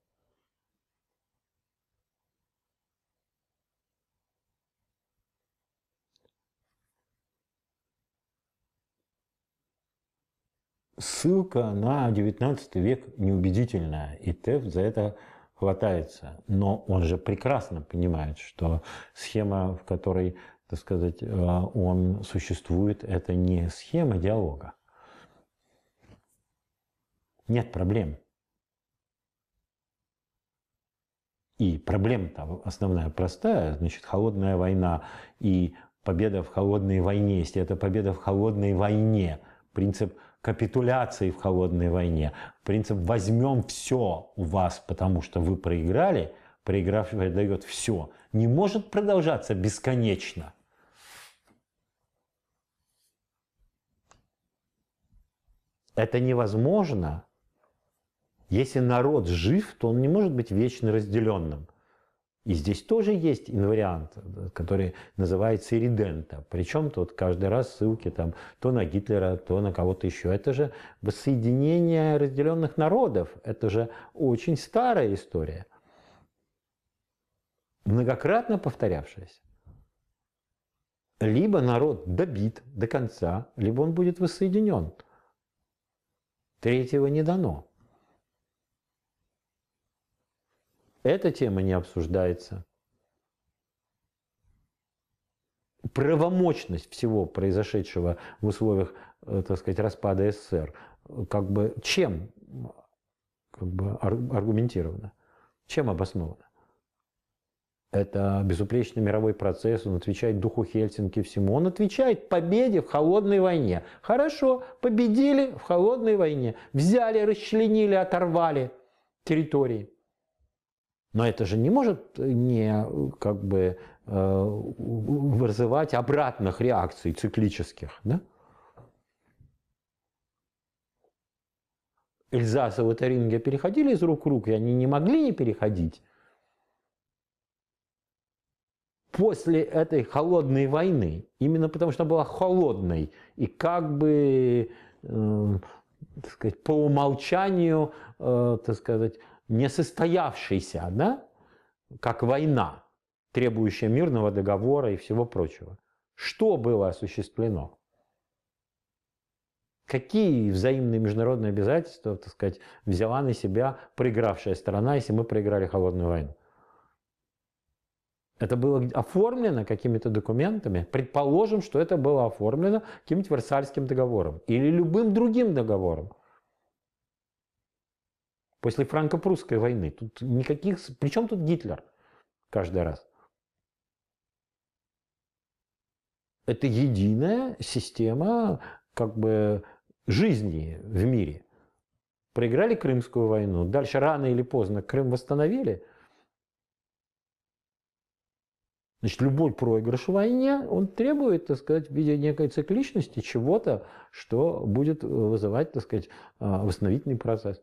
Ссылка на XIX век неубедительная, и ТЭФ за это хватается. Но он же прекрасно понимает, что схема, в которой, так сказать, э, он существует, это не схема диалога. Нет проблем. И проблема-то основная простая, значит, холодная война и победа в холодной войне, если это победа в холодной войне, принцип – капитуляции в холодной войне. Принцип «возьмем все у вас, потому что вы проиграли», проигравший э, дает все, не может продолжаться бесконечно. Это невозможно. Если народ жив, то он не может быть вечно разделенным. И здесь тоже есть инвариант, который называется иридента. Причем тут каждый раз ссылки там то на Гитлера, то на кого-то еще. Это же воссоединение разделенных народов. Это же очень старая история, многократно повторявшаяся. Либо народ добит до конца, либо он будет воссоединен. Третьего не дано. Эта тема не обсуждается. Правомочность всего произошедшего в условиях, э, так сказать, распада СССР, как бы чем как бы аргументировано, чем обосновано? Это безупречный мировой процесс, он отвечает духу Хельсинки всему. Он отвечает победе в холодной войне. Хорошо, победили в холодной войне, взяли, расчленили, оторвали территории. Но это же не может э, не э, как бы э, вызывать обратных реакций циклических. Да? Эльзас и Ватаринге переходили из рук в руки, они не могли не переходить. После этой холодной войны, именно потому что она была холодной, и как бы э, так сказать, по умолчанию, э, так сказать, несостоявшийся, да, как война, требующая мирного договора и всего прочего. Что было осуществлено? Какие взаимные международные обязательства, так сказать, взяла на себя проигравшая сторона, если мы проиграли холодную войну? Это было оформлено какими-то документами. Предположим, что это было оформлено каким-нибудь Версальским договором или любым другим договором после франко-прусской войны. Тут никаких... Причем тут Гитлер каждый раз? Это единая система как бы жизни в мире. Проиграли Крымскую войну, дальше рано или поздно Крым восстановили. Значит, любой проигрыш в войне, он требует, так сказать, в виде некой цикличности чего-то, что будет э, вызывать, так сказать, э, восстановительный процесс.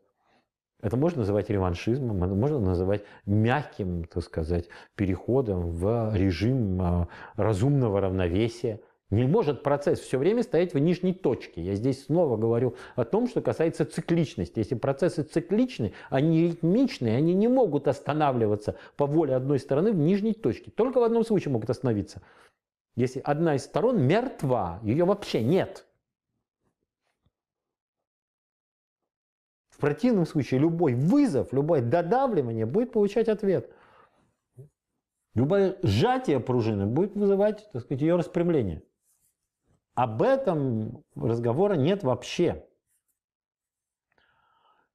Это можно называть реваншизмом, это можно называть мягким, так сказать, переходом в режим а, разумного равновесия. Не может процесс все время стоять в нижней точке. Я здесь снова говорю о том, что касается цикличности. Если процессы цикличны, они ритмичны, они не могут останавливаться по воле одной стороны в нижней точке. Только в одном случае могут остановиться. Если одна из сторон мертва, ее вообще нет – В противном случае любой вызов, любое додавливание будет получать ответ. Любое сжатие пружины будет вызывать, так сказать, ее распрямление. Об этом разговора нет вообще.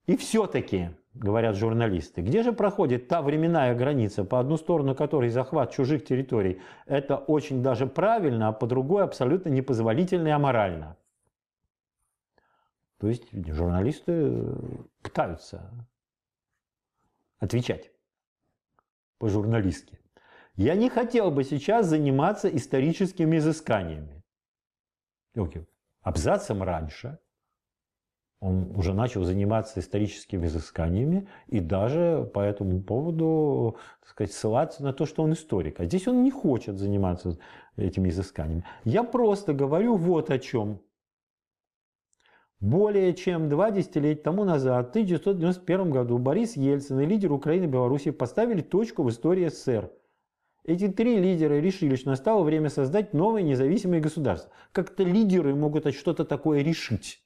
И все-таки, говорят журналисты, где же проходит та временная граница, по одну сторону которой захват чужих территорий – это очень даже правильно, а по другой – абсолютно непозволительно и аморально. То есть журналисты э, пытаются отвечать по-журналистски. Я не хотел бы сейчас заниматься историческими изысканиями. Абзацем раньше он уже начал заниматься историческими изысканиями и даже по этому поводу так сказать, ссылаться на то, что он историк. А здесь он не хочет заниматься этими изысканиями. Я просто говорю вот о чем. Более чем два десятилетия тому назад, в 1991 году, Борис Ельцин и лидер Украины и Белоруссии, поставили точку в истории СССР. Эти три лидера решили, что настало время создать новые независимые государства. Как-то лидеры могут что-то такое решить.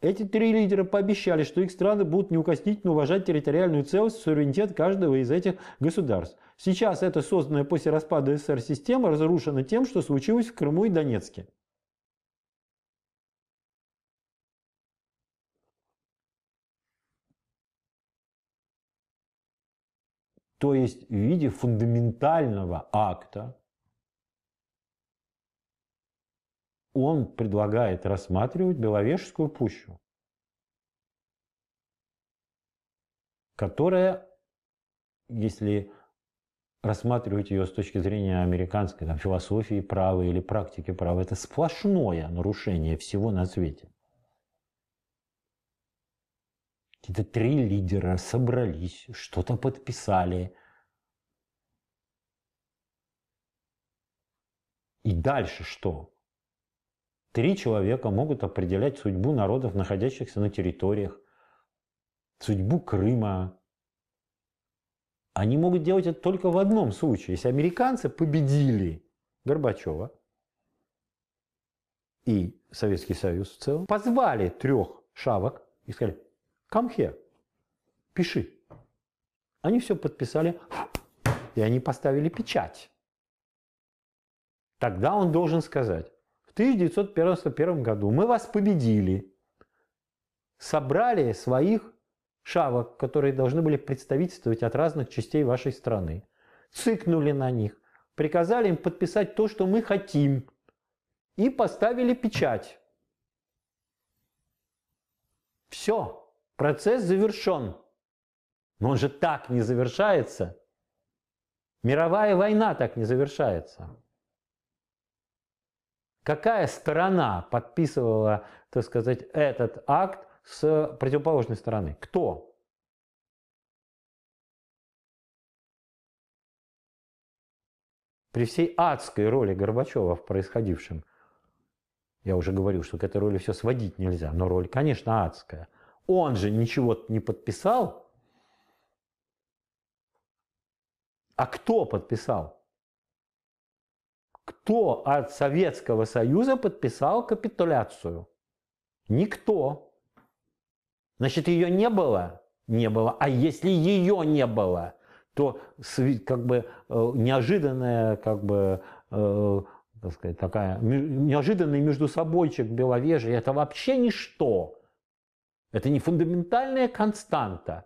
Эти три лидера пообещали, что их страны будут неукоснительно уважать территориальную целость и суверенитет каждого из этих государств. Сейчас эта созданная после распада СССР система разрушена тем, что случилось в Крыму и Донецке. то есть в виде фундаментального акта, он предлагает рассматривать Беловежскую пущу, которая, если рассматривать ее с точки зрения американской там, философии права или практики права, это сплошное нарушение всего на свете. Какие-то три лидера собрались, что-то подписали. И дальше что? Три человека могут определять судьбу народов, находящихся на территориях, судьбу Крыма. Они могут делать это только в одном случае. Если американцы победили Горбачева и Советский Союз в целом, позвали трех шавок и сказали, come here, пиши. Они все подписали, и они поставили печать. Тогда он должен сказать, в 1991 году мы вас победили, собрали своих шавок, которые должны были представительствовать от разных частей вашей страны, цыкнули на них, приказали им подписать то, что мы хотим, и поставили печать. Все. Процесс завершен. Но он же так не завершается. Мировая война так не завершается. Какая сторона подписывала, так сказать, этот акт с противоположной стороны? Кто? При всей адской роли Горбачева в происходившем, я уже говорил, что к этой роли все сводить нельзя, но роль, конечно, адская – он же ничего не подписал. А кто подписал? Кто от Советского Союза подписал капитуляцию? Никто. Значит, ее не было? Не было. А если ее не было, то как бы э, неожиданная, как бы, э, так сказать, такая, неожиданный междусобойчик Беловежья, это вообще ничто. Это не фундаментальная константа.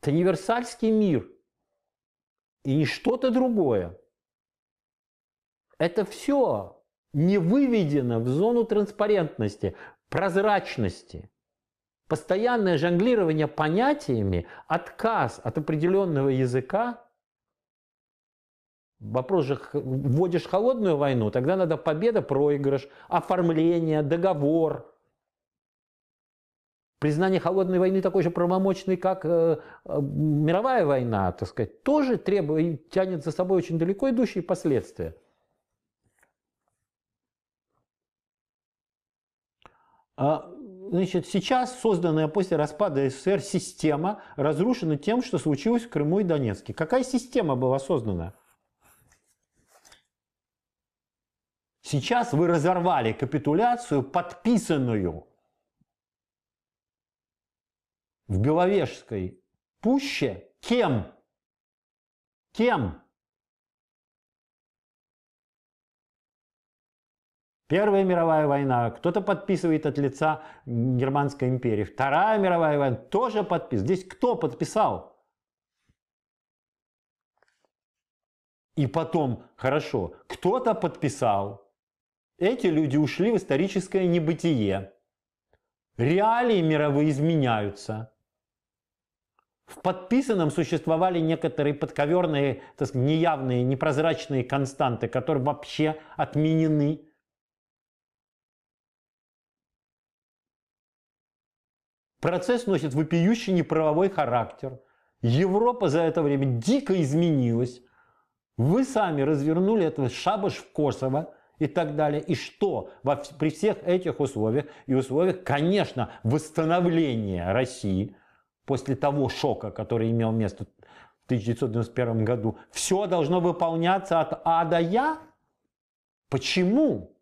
Это универсальский мир. И не что-то другое. Это все не выведено в зону транспарентности, прозрачности. Постоянное жонглирование понятиями, отказ от определенного языка Вопрос же, вводишь холодную войну, тогда надо победа, проигрыш, оформление, договор. Признание холодной войны такой же правомочный, как э, э, мировая война, так сказать, тоже требует, тянет за собой очень далеко идущие последствия. А, значит, сейчас созданная после распада СССР система разрушена тем, что случилось в Крыму и Донецке. Какая система была создана? Сейчас вы разорвали капитуляцию, подписанную в Головежской пуще кем? Кем? Первая мировая война, кто-то подписывает от лица Германской империи. Вторая мировая война тоже подписывает. Здесь кто подписал? И потом, хорошо, кто-то подписал, эти люди ушли в историческое небытие. Реалии мировые изменяются. В подписанном существовали некоторые подковерные, так сказать, неявные, непрозрачные константы, которые вообще отменены. Процесс носит вопиющий неправовой характер. Европа за это время дико изменилась. Вы сами развернули этот шабаш в Косово, и так далее. И что во, при всех этих условиях и условиях, конечно, восстановления России после того шока, который имел место в 1991 году, все должно выполняться от А до Я? Почему?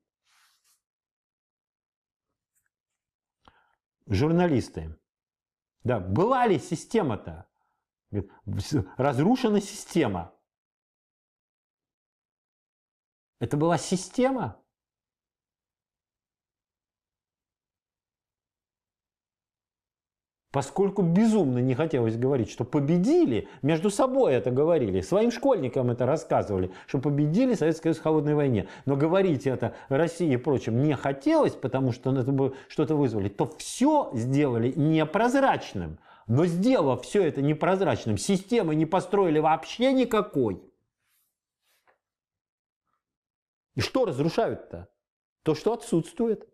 Журналисты. Да, была ли система-то? Разрушена система. Это была система? Поскольку безумно не хотелось говорить, что победили, между собой это говорили, своим школьникам это рассказывали, что победили Советский Союз в холодной войне. Но говорить это России и прочим не хотелось, потому что это бы что-то вызвали, то все сделали непрозрачным. Но сделав все это непрозрачным, системы не построили вообще никакой. И что разрушают-то? То, что отсутствует.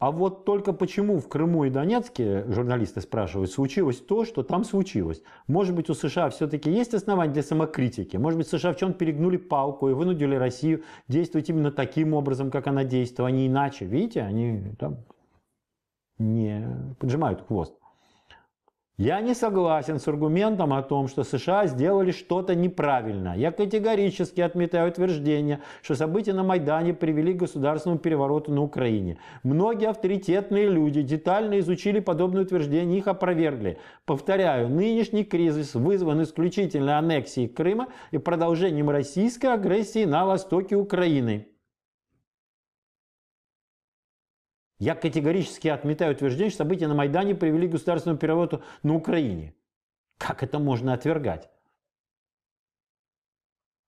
А вот только почему в Крыму и Донецке, журналисты спрашивают, случилось то, что там случилось. Может быть, у США все-таки есть основания для самокритики? Может быть, США в чем-то перегнули палку и вынудили Россию действовать именно таким образом, как она действовала, а не иначе. Видите, они там не поджимают хвост. Я не согласен с аргументом о том, что США сделали что-то неправильно. Я категорически отметаю утверждение, что события на Майдане привели к государственному перевороту на Украине. Многие авторитетные люди детально изучили подобные утверждения и их опровергли. Повторяю, нынешний кризис вызван исключительно аннексией Крыма и продолжением российской агрессии на востоке Украины. Я категорически отметаю утверждение, что события на Майдане привели к государственному перевороту на Украине. Как это можно отвергать?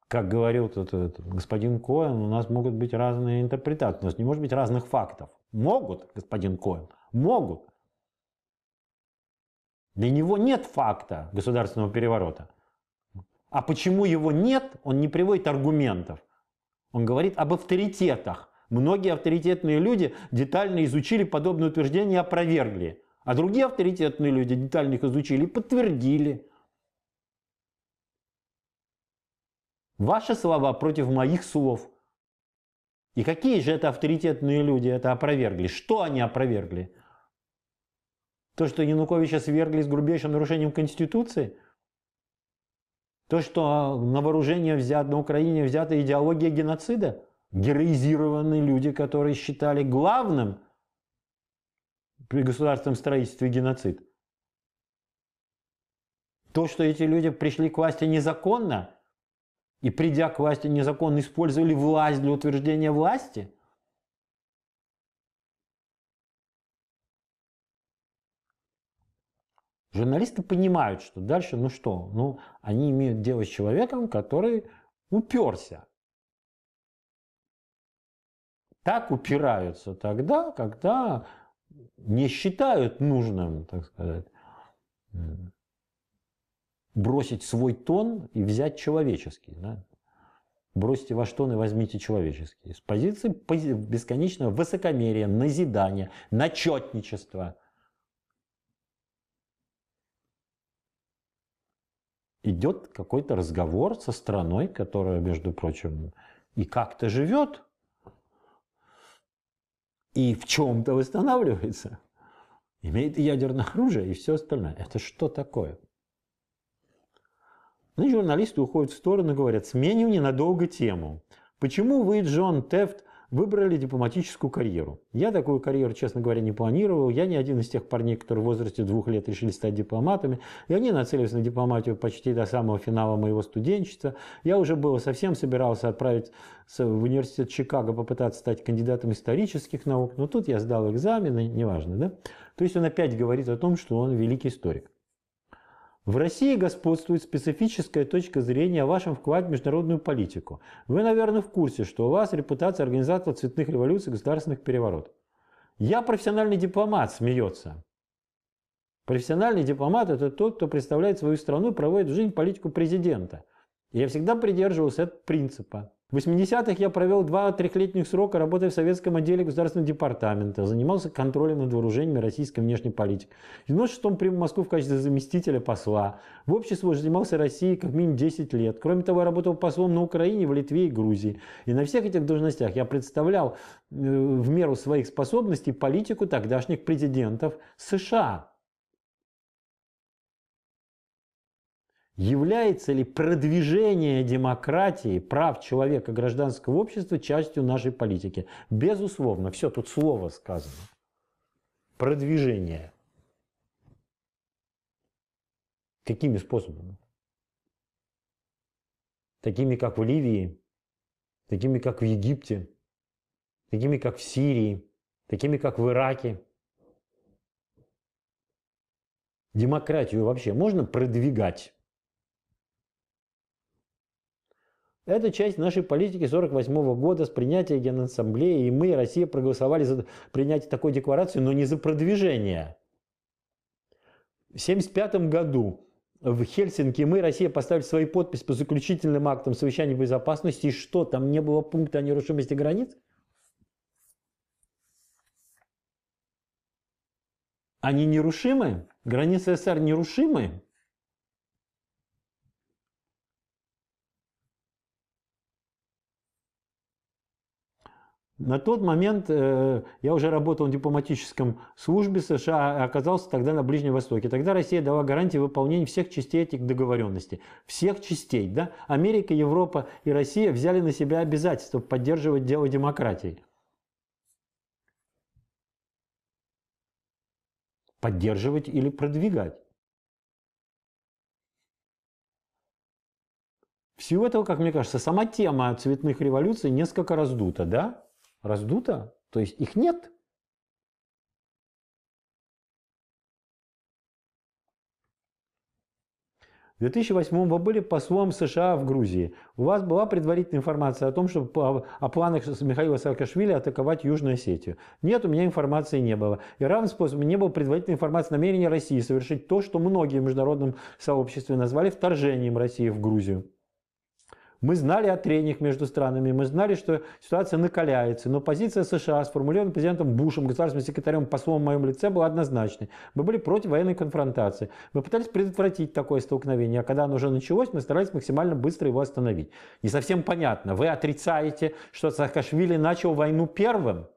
Как говорил тот, этот, господин Коэн, у нас могут быть разные интерпретации, у нас не может быть разных фактов. Могут, господин Коэн, могут. Для него нет факта государственного переворота. А почему его нет, он не приводит аргументов. Он говорит об авторитетах. Многие авторитетные люди детально изучили подобные утверждения и опровергли. А другие авторитетные люди детально их изучили и подтвердили. Ваши слова против моих слов. И какие же это авторитетные люди это опровергли? Что они опровергли? То, что Януковича свергли с грубейшим нарушением Конституции? То, что на вооружение взят, на Украине взята идеология геноцида? Героизированные люди, которые считали главным при государственном строительстве геноцид. То, что эти люди пришли к власти незаконно, и придя к власти незаконно использовали власть для утверждения власти, Журналисты понимают, что дальше, ну что, ну, они имеют дело с человеком, который уперся – так упираются тогда, когда не считают нужным, так сказать, бросить свой тон и взять человеческий. Да? Бросьте ваш тон и возьмите человеческий. С позиции бесконечного высокомерия, назидания, начетничества. Идет какой-то разговор со страной, которая, между прочим, и как-то живет – и в чем-то восстанавливается, имеет ядерное оружие и все остальное. Это что такое? Ну и журналисты уходят в сторону и говорят, сменим ненадолго тему. Почему вы, Джон Тефт, выбрали дипломатическую карьеру. Я такую карьеру, честно говоря, не планировал. Я не один из тех парней, которые в возрасте двух лет решили стать дипломатами. И они нацелились на дипломатию почти до самого финала моего студенчества. Я уже был, совсем собирался отправить в университет Чикаго попытаться стать кандидатом исторических наук, но тут я сдал экзамены, неважно, да? То есть он опять говорит о том, что он великий историк. В России господствует специфическая точка зрения о вашем вкладе в международную политику. Вы, наверное, в курсе, что у вас репутация организатора цветных революций и государственных переворотов. Я профессиональный дипломат, смеется. Профессиональный дипломат – это тот, кто представляет свою страну и проводит в жизнь политику президента. я всегда придерживался этого принципа. В 80-х я провел два трехлетних срока работая в советском отделе Государственного департамента, занимался контролем над вооружениями российской внешней политики. В 96-м прибыл в Москву в качестве заместителя посла. В обществе занимался Россией как минимум 10 лет. Кроме того, я работал послом на Украине, в Литве и Грузии. И на всех этих должностях я представлял э, в меру своих способностей политику тогдашних президентов США. Является ли продвижение демократии, прав человека, гражданского общества частью нашей политики? Безусловно, все тут слово сказано. Продвижение. Какими способами? Такими, как в Ливии, такими, как в Египте, такими, как в Сирии, такими, как в Ираке. Демократию вообще можно продвигать? Это часть нашей политики 1948 года с принятия Генассамблеи, и мы, Россия, проголосовали за принятие такой декларации, но не за продвижение. В 1975 году в Хельсинки мы, Россия, поставили свою подпись по заключительным актам совещания безопасности. И что, там не было пункта о нерушимости границ? Они нерушимы? Границы СССР нерушимы? На тот момент э, я уже работал в дипломатическом службе США, а оказался тогда на Ближнем Востоке. Тогда Россия дала гарантии выполнения всех частей этих договоренностей. Всех частей, да? Америка, Европа и Россия взяли на себя обязательство поддерживать дело демократии. Поддерживать или продвигать. Всего этого, как мне кажется, сама тема цветных революций несколько раздута, да? раздуто, то есть их нет. В 2008 вы были послом США в Грузии. У вас была предварительная информация о том, что о планах Михаила Саакашвили атаковать Южную Осетию. Нет, у меня информации не было. И равным способом не было предварительной информации о намерении России совершить то, что многие в международном сообществе назвали вторжением России в Грузию. Мы знали о трениях между странами, мы знали, что ситуация накаляется, но позиция США, сформулированная президентом Бушем, государственным секретарем, послом в моем лице, была однозначной. Мы были против военной конфронтации. Мы пытались предотвратить такое столкновение, а когда оно уже началось, мы старались максимально быстро его остановить. Не совсем понятно. Вы отрицаете, что Саакашвили начал войну первым?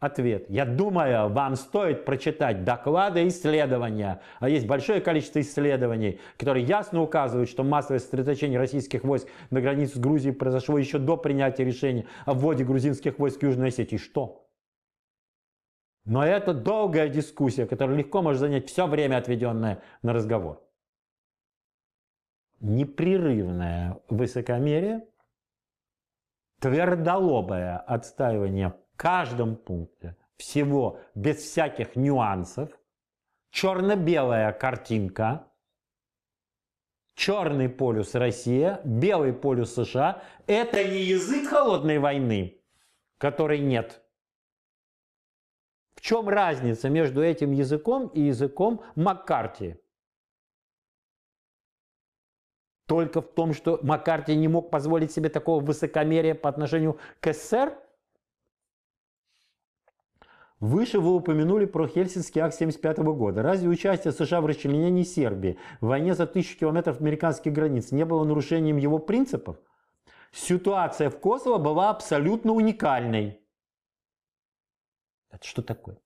Ответ. Я думаю, вам стоит прочитать доклады исследования. А есть большое количество исследований, которые ясно указывают, что массовое сосредоточение российских войск на границе с Грузией произошло еще до принятия решения о вводе грузинских войск в Южной Осетии. Что? Но это долгая дискуссия, которая легко может занять все время, отведенное на разговор. Непрерывное высокомерие, твердолобое отстаивание каждом пункте, всего, без всяких нюансов, черно-белая картинка, черный полюс Россия, белый полюс США, это не язык холодной войны, который нет. В чем разница между этим языком и языком Маккарти? Только в том, что Маккарти не мог позволить себе такого высокомерия по отношению к СССР, Выше вы упомянули про Хельсинский акт 1975 года. Разве участие США в расчленении Сербии в войне за тысячу километров американских границ не было нарушением его принципов? Ситуация в Косово была абсолютно уникальной. Это что такое?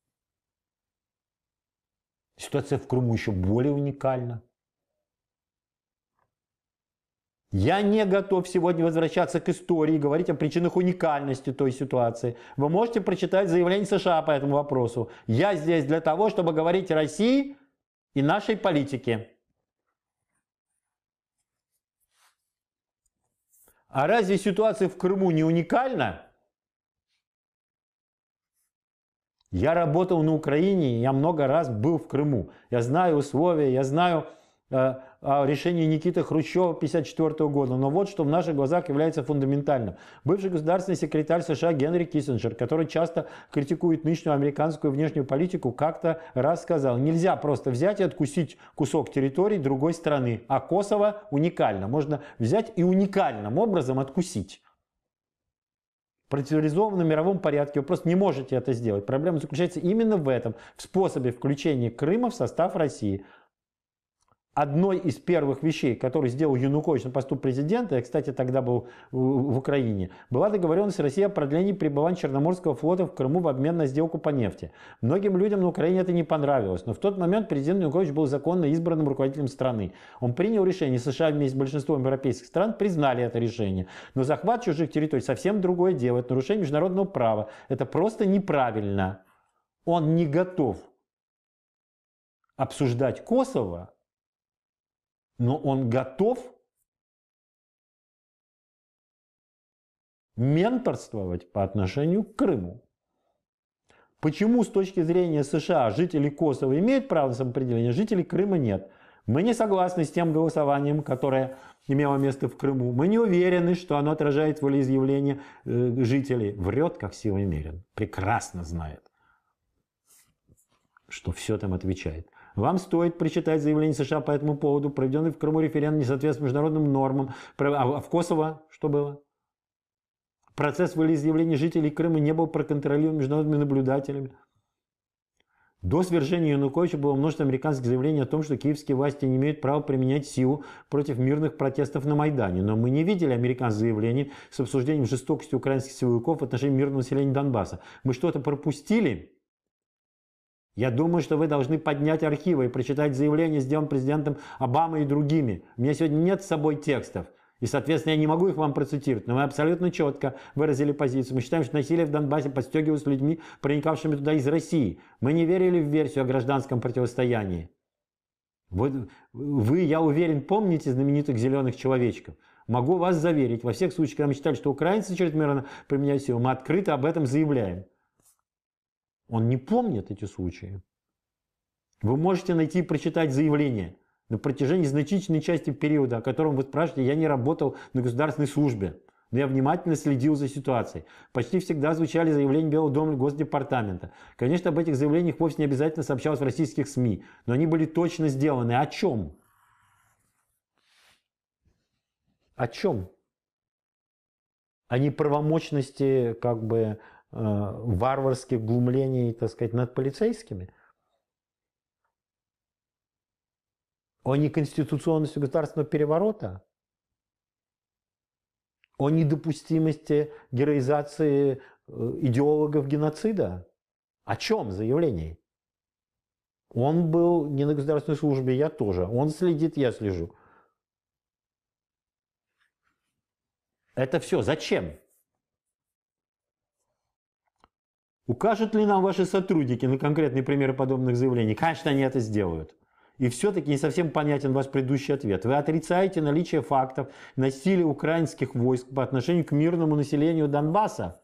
Ситуация в Крыму еще более уникальна. Я не готов сегодня возвращаться к истории и говорить о причинах уникальности той ситуации. Вы можете прочитать заявление США по этому вопросу. Я здесь для того, чтобы говорить о России и нашей политике. А разве ситуация в Крыму не уникальна? Я работал на Украине, я много раз был в Крыму. Я знаю условия, я знаю Э, решение Никиты Хрущева 1954 года. Но вот что в наших глазах является фундаментальным. Бывший государственный секретарь США Генри Киссинджер, который часто критикует нынешнюю американскую внешнюю политику, как-то раз сказал, нельзя просто взять и откусить кусок территории другой страны, а Косово уникально. Можно взять и уникальным образом откусить противилизованном мировом порядке. Вы просто не можете это сделать. Проблема заключается именно в этом, в способе включения Крыма в состав России одной из первых вещей, которую сделал Янукович на посту президента, я, кстати, тогда был в Украине, была договоренность России о продлении пребывания Черноморского флота в Крыму в обмен на сделку по нефти. Многим людям на Украине это не понравилось, но в тот момент президент Янукович был законно избранным руководителем страны. Он принял решение, США вместе с большинством европейских стран признали это решение. Но захват чужих территорий совсем другое дело, это нарушение международного права, это просто неправильно. Он не готов обсуждать Косово, но он готов менторствовать по отношению к Крыму. Почему с точки зрения США жители Косово имеют право на самоопределение, а жители Крыма нет? Мы не согласны с тем голосованием, которое имело место в Крыму. Мы не уверены, что оно отражает волеизъявление э, жителей. Врет, как силой мерен. Прекрасно знает, что все там отвечает. Вам стоит прочитать заявление США по этому поводу. Проведенный в Крыму референдум не соответствует международным нормам. А, а в Косово что было? Процесс волеизъявления жителей Крыма не был проконтролирован международными наблюдателями. До свержения Януковича было множество американских заявлений о том, что киевские власти не имеют права применять силу против мирных протестов на Майдане. Но мы не видели американских заявлений с обсуждением жестокости украинских силовиков в отношении мирного населения Донбасса. Мы что-то пропустили? Я думаю, что вы должны поднять архивы и прочитать заявление, сделанное президентом Обамой и другими. У меня сегодня нет с собой текстов. И, соответственно, я не могу их вам процитировать, но мы абсолютно четко выразили позицию. Мы считаем, что насилие в Донбассе подстегивалось людьми, проникавшими туда из России. Мы не верили в версию о гражданском противостоянии. Вы, вы, я уверен, помните знаменитых зеленых человечков? Могу вас заверить, во всех случаях, когда мы считали, что украинцы чрезмерно применяют силу, мы открыто об этом заявляем. Он не помнит эти случаи. Вы можете найти и прочитать заявление. На протяжении значительной части периода, о котором вы спрашиваете, я не работал на государственной службе, но я внимательно следил за ситуацией. Почти всегда звучали заявления Белого дома и Госдепартамента. Конечно, об этих заявлениях вовсе не обязательно сообщалось в российских СМИ, но они были точно сделаны. О чем? О чем? О неправомочности как бы Э, варварских глумлений, так сказать, над полицейскими, о неконституционности государственного переворота, о недопустимости героизации э, идеологов геноцида. О чем заявлении? Он был не на государственной службе, я тоже. Он следит, я слежу. Это все зачем? Укажут ли нам ваши сотрудники на конкретные примеры подобных заявлений? Конечно, они это сделают. И все-таки не совсем понятен ваш предыдущий ответ. Вы отрицаете наличие фактов насилия украинских войск по отношению к мирному населению Донбасса.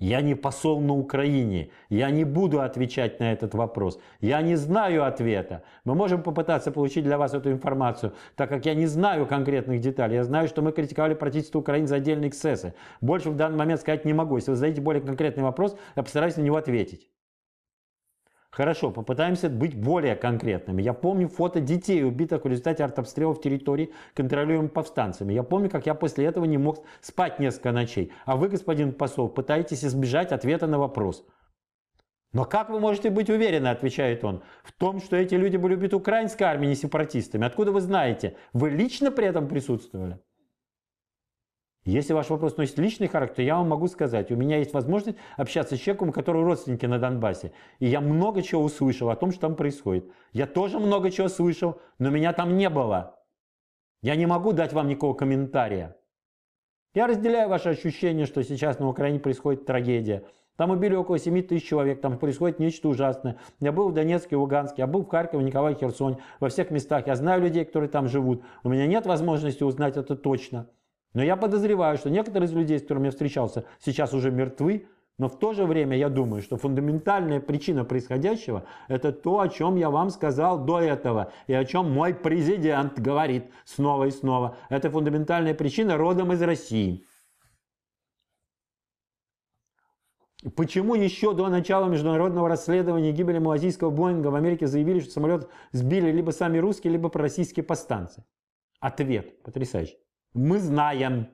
Я не посол на Украине. Я не буду отвечать на этот вопрос. Я не знаю ответа. Мы можем попытаться получить для вас эту информацию, так как я не знаю конкретных деталей. Я знаю, что мы критиковали правительство Украины за отдельные эксцессы. Больше в данный момент сказать не могу. Если вы зададите более конкретный вопрос, я постараюсь на него ответить. Хорошо, попытаемся быть более конкретными. Я помню фото детей, убитых в результате артобстрелов территории, контролируемой повстанцами. Я помню, как я после этого не мог спать несколько ночей. А вы, господин посол, пытаетесь избежать ответа на вопрос. Но как вы можете быть уверены, отвечает он, в том, что эти люди были убиты украинской армией, не сепаратистами? Откуда вы знаете? Вы лично при этом присутствовали? Если ваш вопрос носит личный характер, я вам могу сказать, у меня есть возможность общаться с человеком, у которого родственники на Донбассе. И я много чего услышал о том, что там происходит. Я тоже много чего слышал, но меня там не было. Я не могу дать вам никакого комментария. Я разделяю ваше ощущение, что сейчас на Украине происходит трагедия. Там убили около 7 тысяч человек, там происходит нечто ужасное. Я был в Донецке, Луганске, я был в Харькове, Николай Херсоне, во всех местах. Я знаю людей, которые там живут. У меня нет возможности узнать это точно. Но я подозреваю, что некоторые из людей, с которыми я встречался, сейчас уже мертвы, но в то же время я думаю, что фундаментальная причина происходящего – это то, о чем я вам сказал до этого, и о чем мой президент говорит снова и снова. Это фундаментальная причина родом из России. Почему еще до начала международного расследования гибели малазийского Боинга в Америке заявили, что самолет сбили либо сами русские, либо пророссийские повстанцы? Ответ потрясающий. Мы знаем.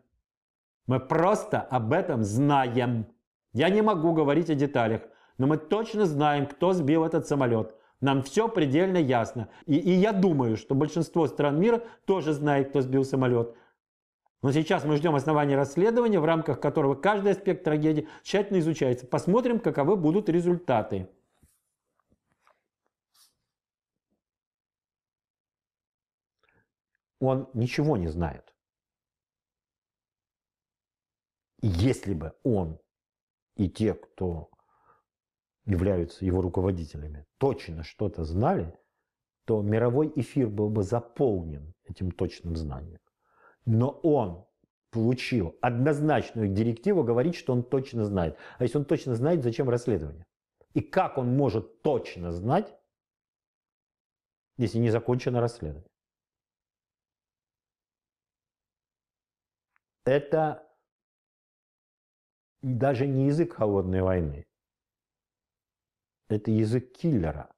Мы просто об этом знаем. Я не могу говорить о деталях, но мы точно знаем, кто сбил этот самолет. Нам все предельно ясно. И, и я думаю, что большинство стран мира тоже знает, кто сбил самолет. Но сейчас мы ждем основания расследования, в рамках которого каждый аспект трагедии тщательно изучается. Посмотрим, каковы будут результаты. Он ничего не знает. если бы он и те, кто являются его руководителями, точно что-то знали, то мировой эфир был бы заполнен этим точным знанием. Но он получил однозначную директиву говорить, что он точно знает. А если он точно знает, зачем расследование? И как он может точно знать, если не закончено расследование? Это и даже не язык холодной войны. Это язык киллера.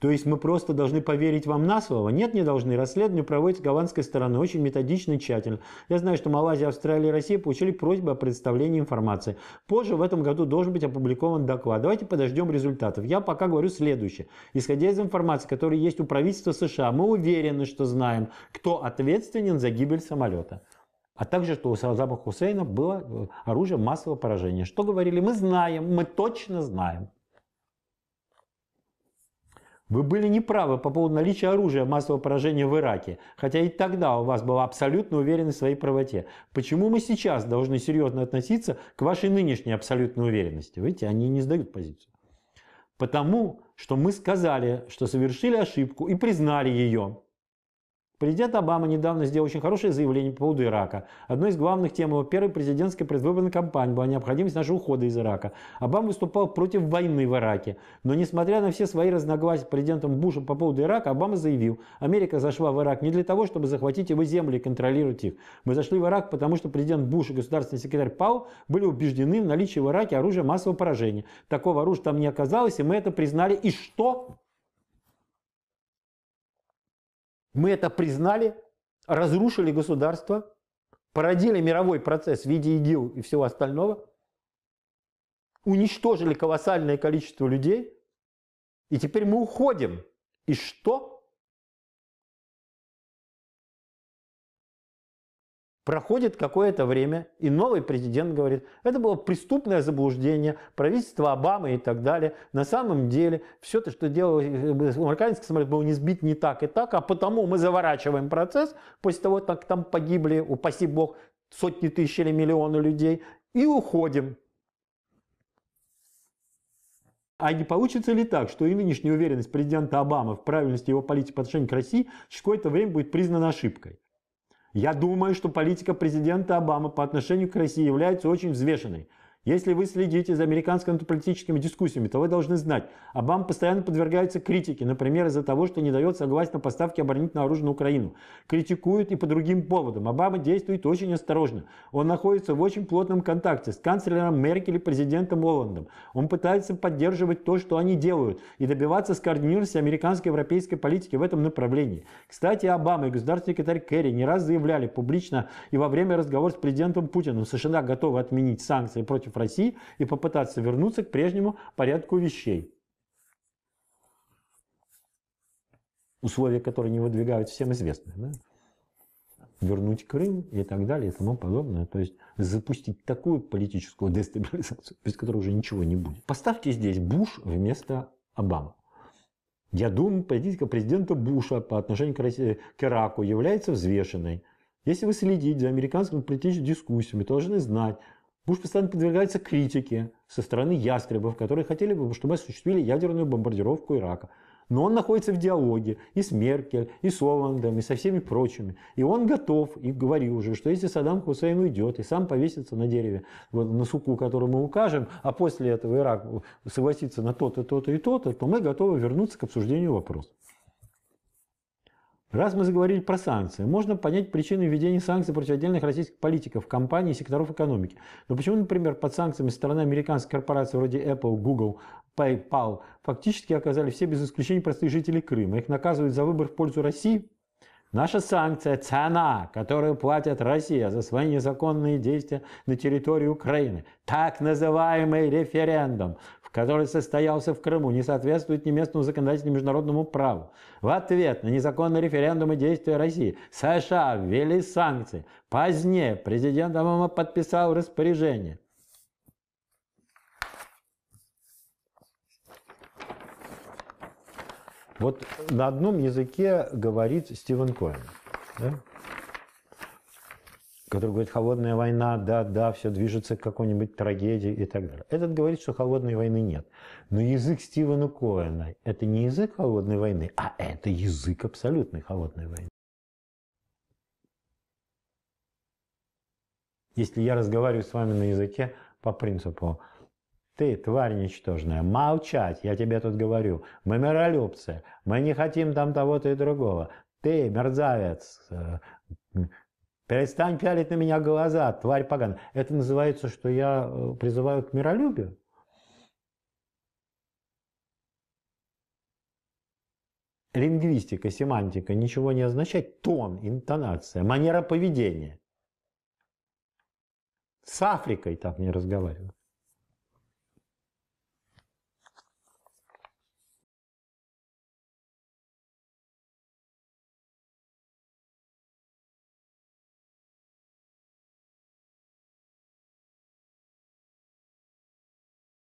То есть мы просто должны поверить вам на слово? Нет, не должны. Расследование проводится гаванской стороной очень методично и тщательно. Я знаю, что Малайзия, Австралия и Россия получили просьбы о предоставлении информации. Позже в этом году должен быть опубликован доклад. Давайте подождем результатов. Я пока говорю следующее. Исходя из информации, которая есть у правительства США, мы уверены, что знаем, кто ответственен за гибель самолета а также, что у Саддама Хусейна было э, оружие массового поражения. Что говорили? Мы знаем, мы точно знаем. Вы были неправы по поводу наличия оружия массового поражения в Ираке, хотя и тогда у вас была абсолютно уверенность в своей правоте. Почему мы сейчас должны серьезно относиться к вашей нынешней абсолютной уверенности? Видите, они не сдают позицию. Потому что мы сказали, что совершили ошибку и признали ее. Президент Обама недавно сделал очень хорошее заявление по поводу Ирака. Одной из главных тем его первой президентской предвыборной кампании была необходимость нашего ухода из Ирака. Обама выступал против войны в Ираке. Но несмотря на все свои разногласия с президентом Бушем по поводу Ирака, Обама заявил, Америка зашла в Ирак не для того, чтобы захватить его земли и контролировать их. Мы зашли в Ирак, потому что президент Буш и государственный секретарь Пау были убеждены в наличии в Ираке оружия массового поражения. Такого оружия там не оказалось, и мы это признали. И что? Мы это признали, разрушили государство, породили мировой процесс в виде ИГИЛ и всего остального, уничтожили колоссальное количество людей, и теперь мы уходим. И что? Проходит какое-то время, и новый президент говорит, это было преступное заблуждение правительства Обамы и так далее. На самом деле, все то, что делал э, э, американский самолет, был не сбит не так и так, а потому мы заворачиваем процесс после того, как там погибли, упаси бог, сотни тысяч или миллионы людей, и уходим. А не получится ли так, что и нынешняя уверенность президента Обамы в правильности его политики по отношению к России через какое-то время будет признана ошибкой? Я думаю, что политика президента Обамы по отношению к России является очень взвешенной. Если вы следите за американскими политическими дискуссиями, то вы должны знать, Обама а постоянно подвергается критике, например, из-за того, что не дает согласия на поставки оборонительного оружия на Украину. Критикуют и по другим поводам. Обама действует очень осторожно. Он находится в очень плотном контакте с канцлером Меркель и президентом Оландом. Он пытается поддерживать то, что они делают, и добиваться скоординированности американской и европейской политики в этом направлении. Кстати, Обама и государственный секретарь Керри не раз заявляли публично и во время разговора с президентом Путиным, США готовы отменить санкции против России и попытаться вернуться к прежнему порядку вещей. Условия, которые не выдвигают, всем известны. Да? вернуть Крым и так далее и тому подобное. То есть запустить такую политическую дестабилизацию, без которой уже ничего не будет. Поставьте здесь Буш вместо Обамы. Я думаю, политика президента Буша по отношению к, России, к Ираку является взвешенной. Если вы следите за американскими политическими дискуссиями, должны знать, Буш постоянно подвергается критике со стороны ястребов, которые хотели бы, чтобы мы осуществили ядерную бомбардировку Ирака. Но он находится в диалоге и с Меркель, и с Оландом, и со всеми прочими. И он готов, и говорил уже, что если Саддам Хусейн уйдет и сам повесится на дереве, на суку, которую мы укажем, а после этого Ирак согласится на то-то, то-то и то-то, то мы готовы вернуться к обсуждению вопроса. Раз мы заговорили про санкции, можно понять причины введения санкций против отдельных российских политиков, компаний и секторов экономики. Но почему, например, под санкциями стороны американских корпорации вроде Apple, Google, PayPal фактически оказали все без исключения простые жители Крыма? Их наказывают за выбор в пользу России? Наша санкция – цена, которую платит Россия за свои незаконные действия на территории Украины. Так называемый референдум который состоялся в Крыму, не соответствует ни местному законодательству, ни международному праву. В ответ на незаконный референдум и действия России США ввели санкции. Позднее президент Обама подписал распоряжение. Вот на одном языке говорит Стивен Коэн. Да? который говорит, холодная война, да, да, все движется к какой-нибудь трагедии и так далее. Этот говорит, что холодной войны нет. Но язык Стивена Коэна – это не язык холодной войны, а это язык абсолютной холодной войны. Если я разговариваю с вами на языке по принципу «ты, тварь ничтожная, молчать, я тебе тут говорю, мы миролюбцы, мы не хотим там того-то и другого, ты, мерзавец, э, Перестань пялить на меня глаза, тварь погана. Это называется, что я э, призываю к миролюбию. Лингвистика, семантика ничего не означает. Тон, интонация, манера поведения. С Африкой так не разговариваю.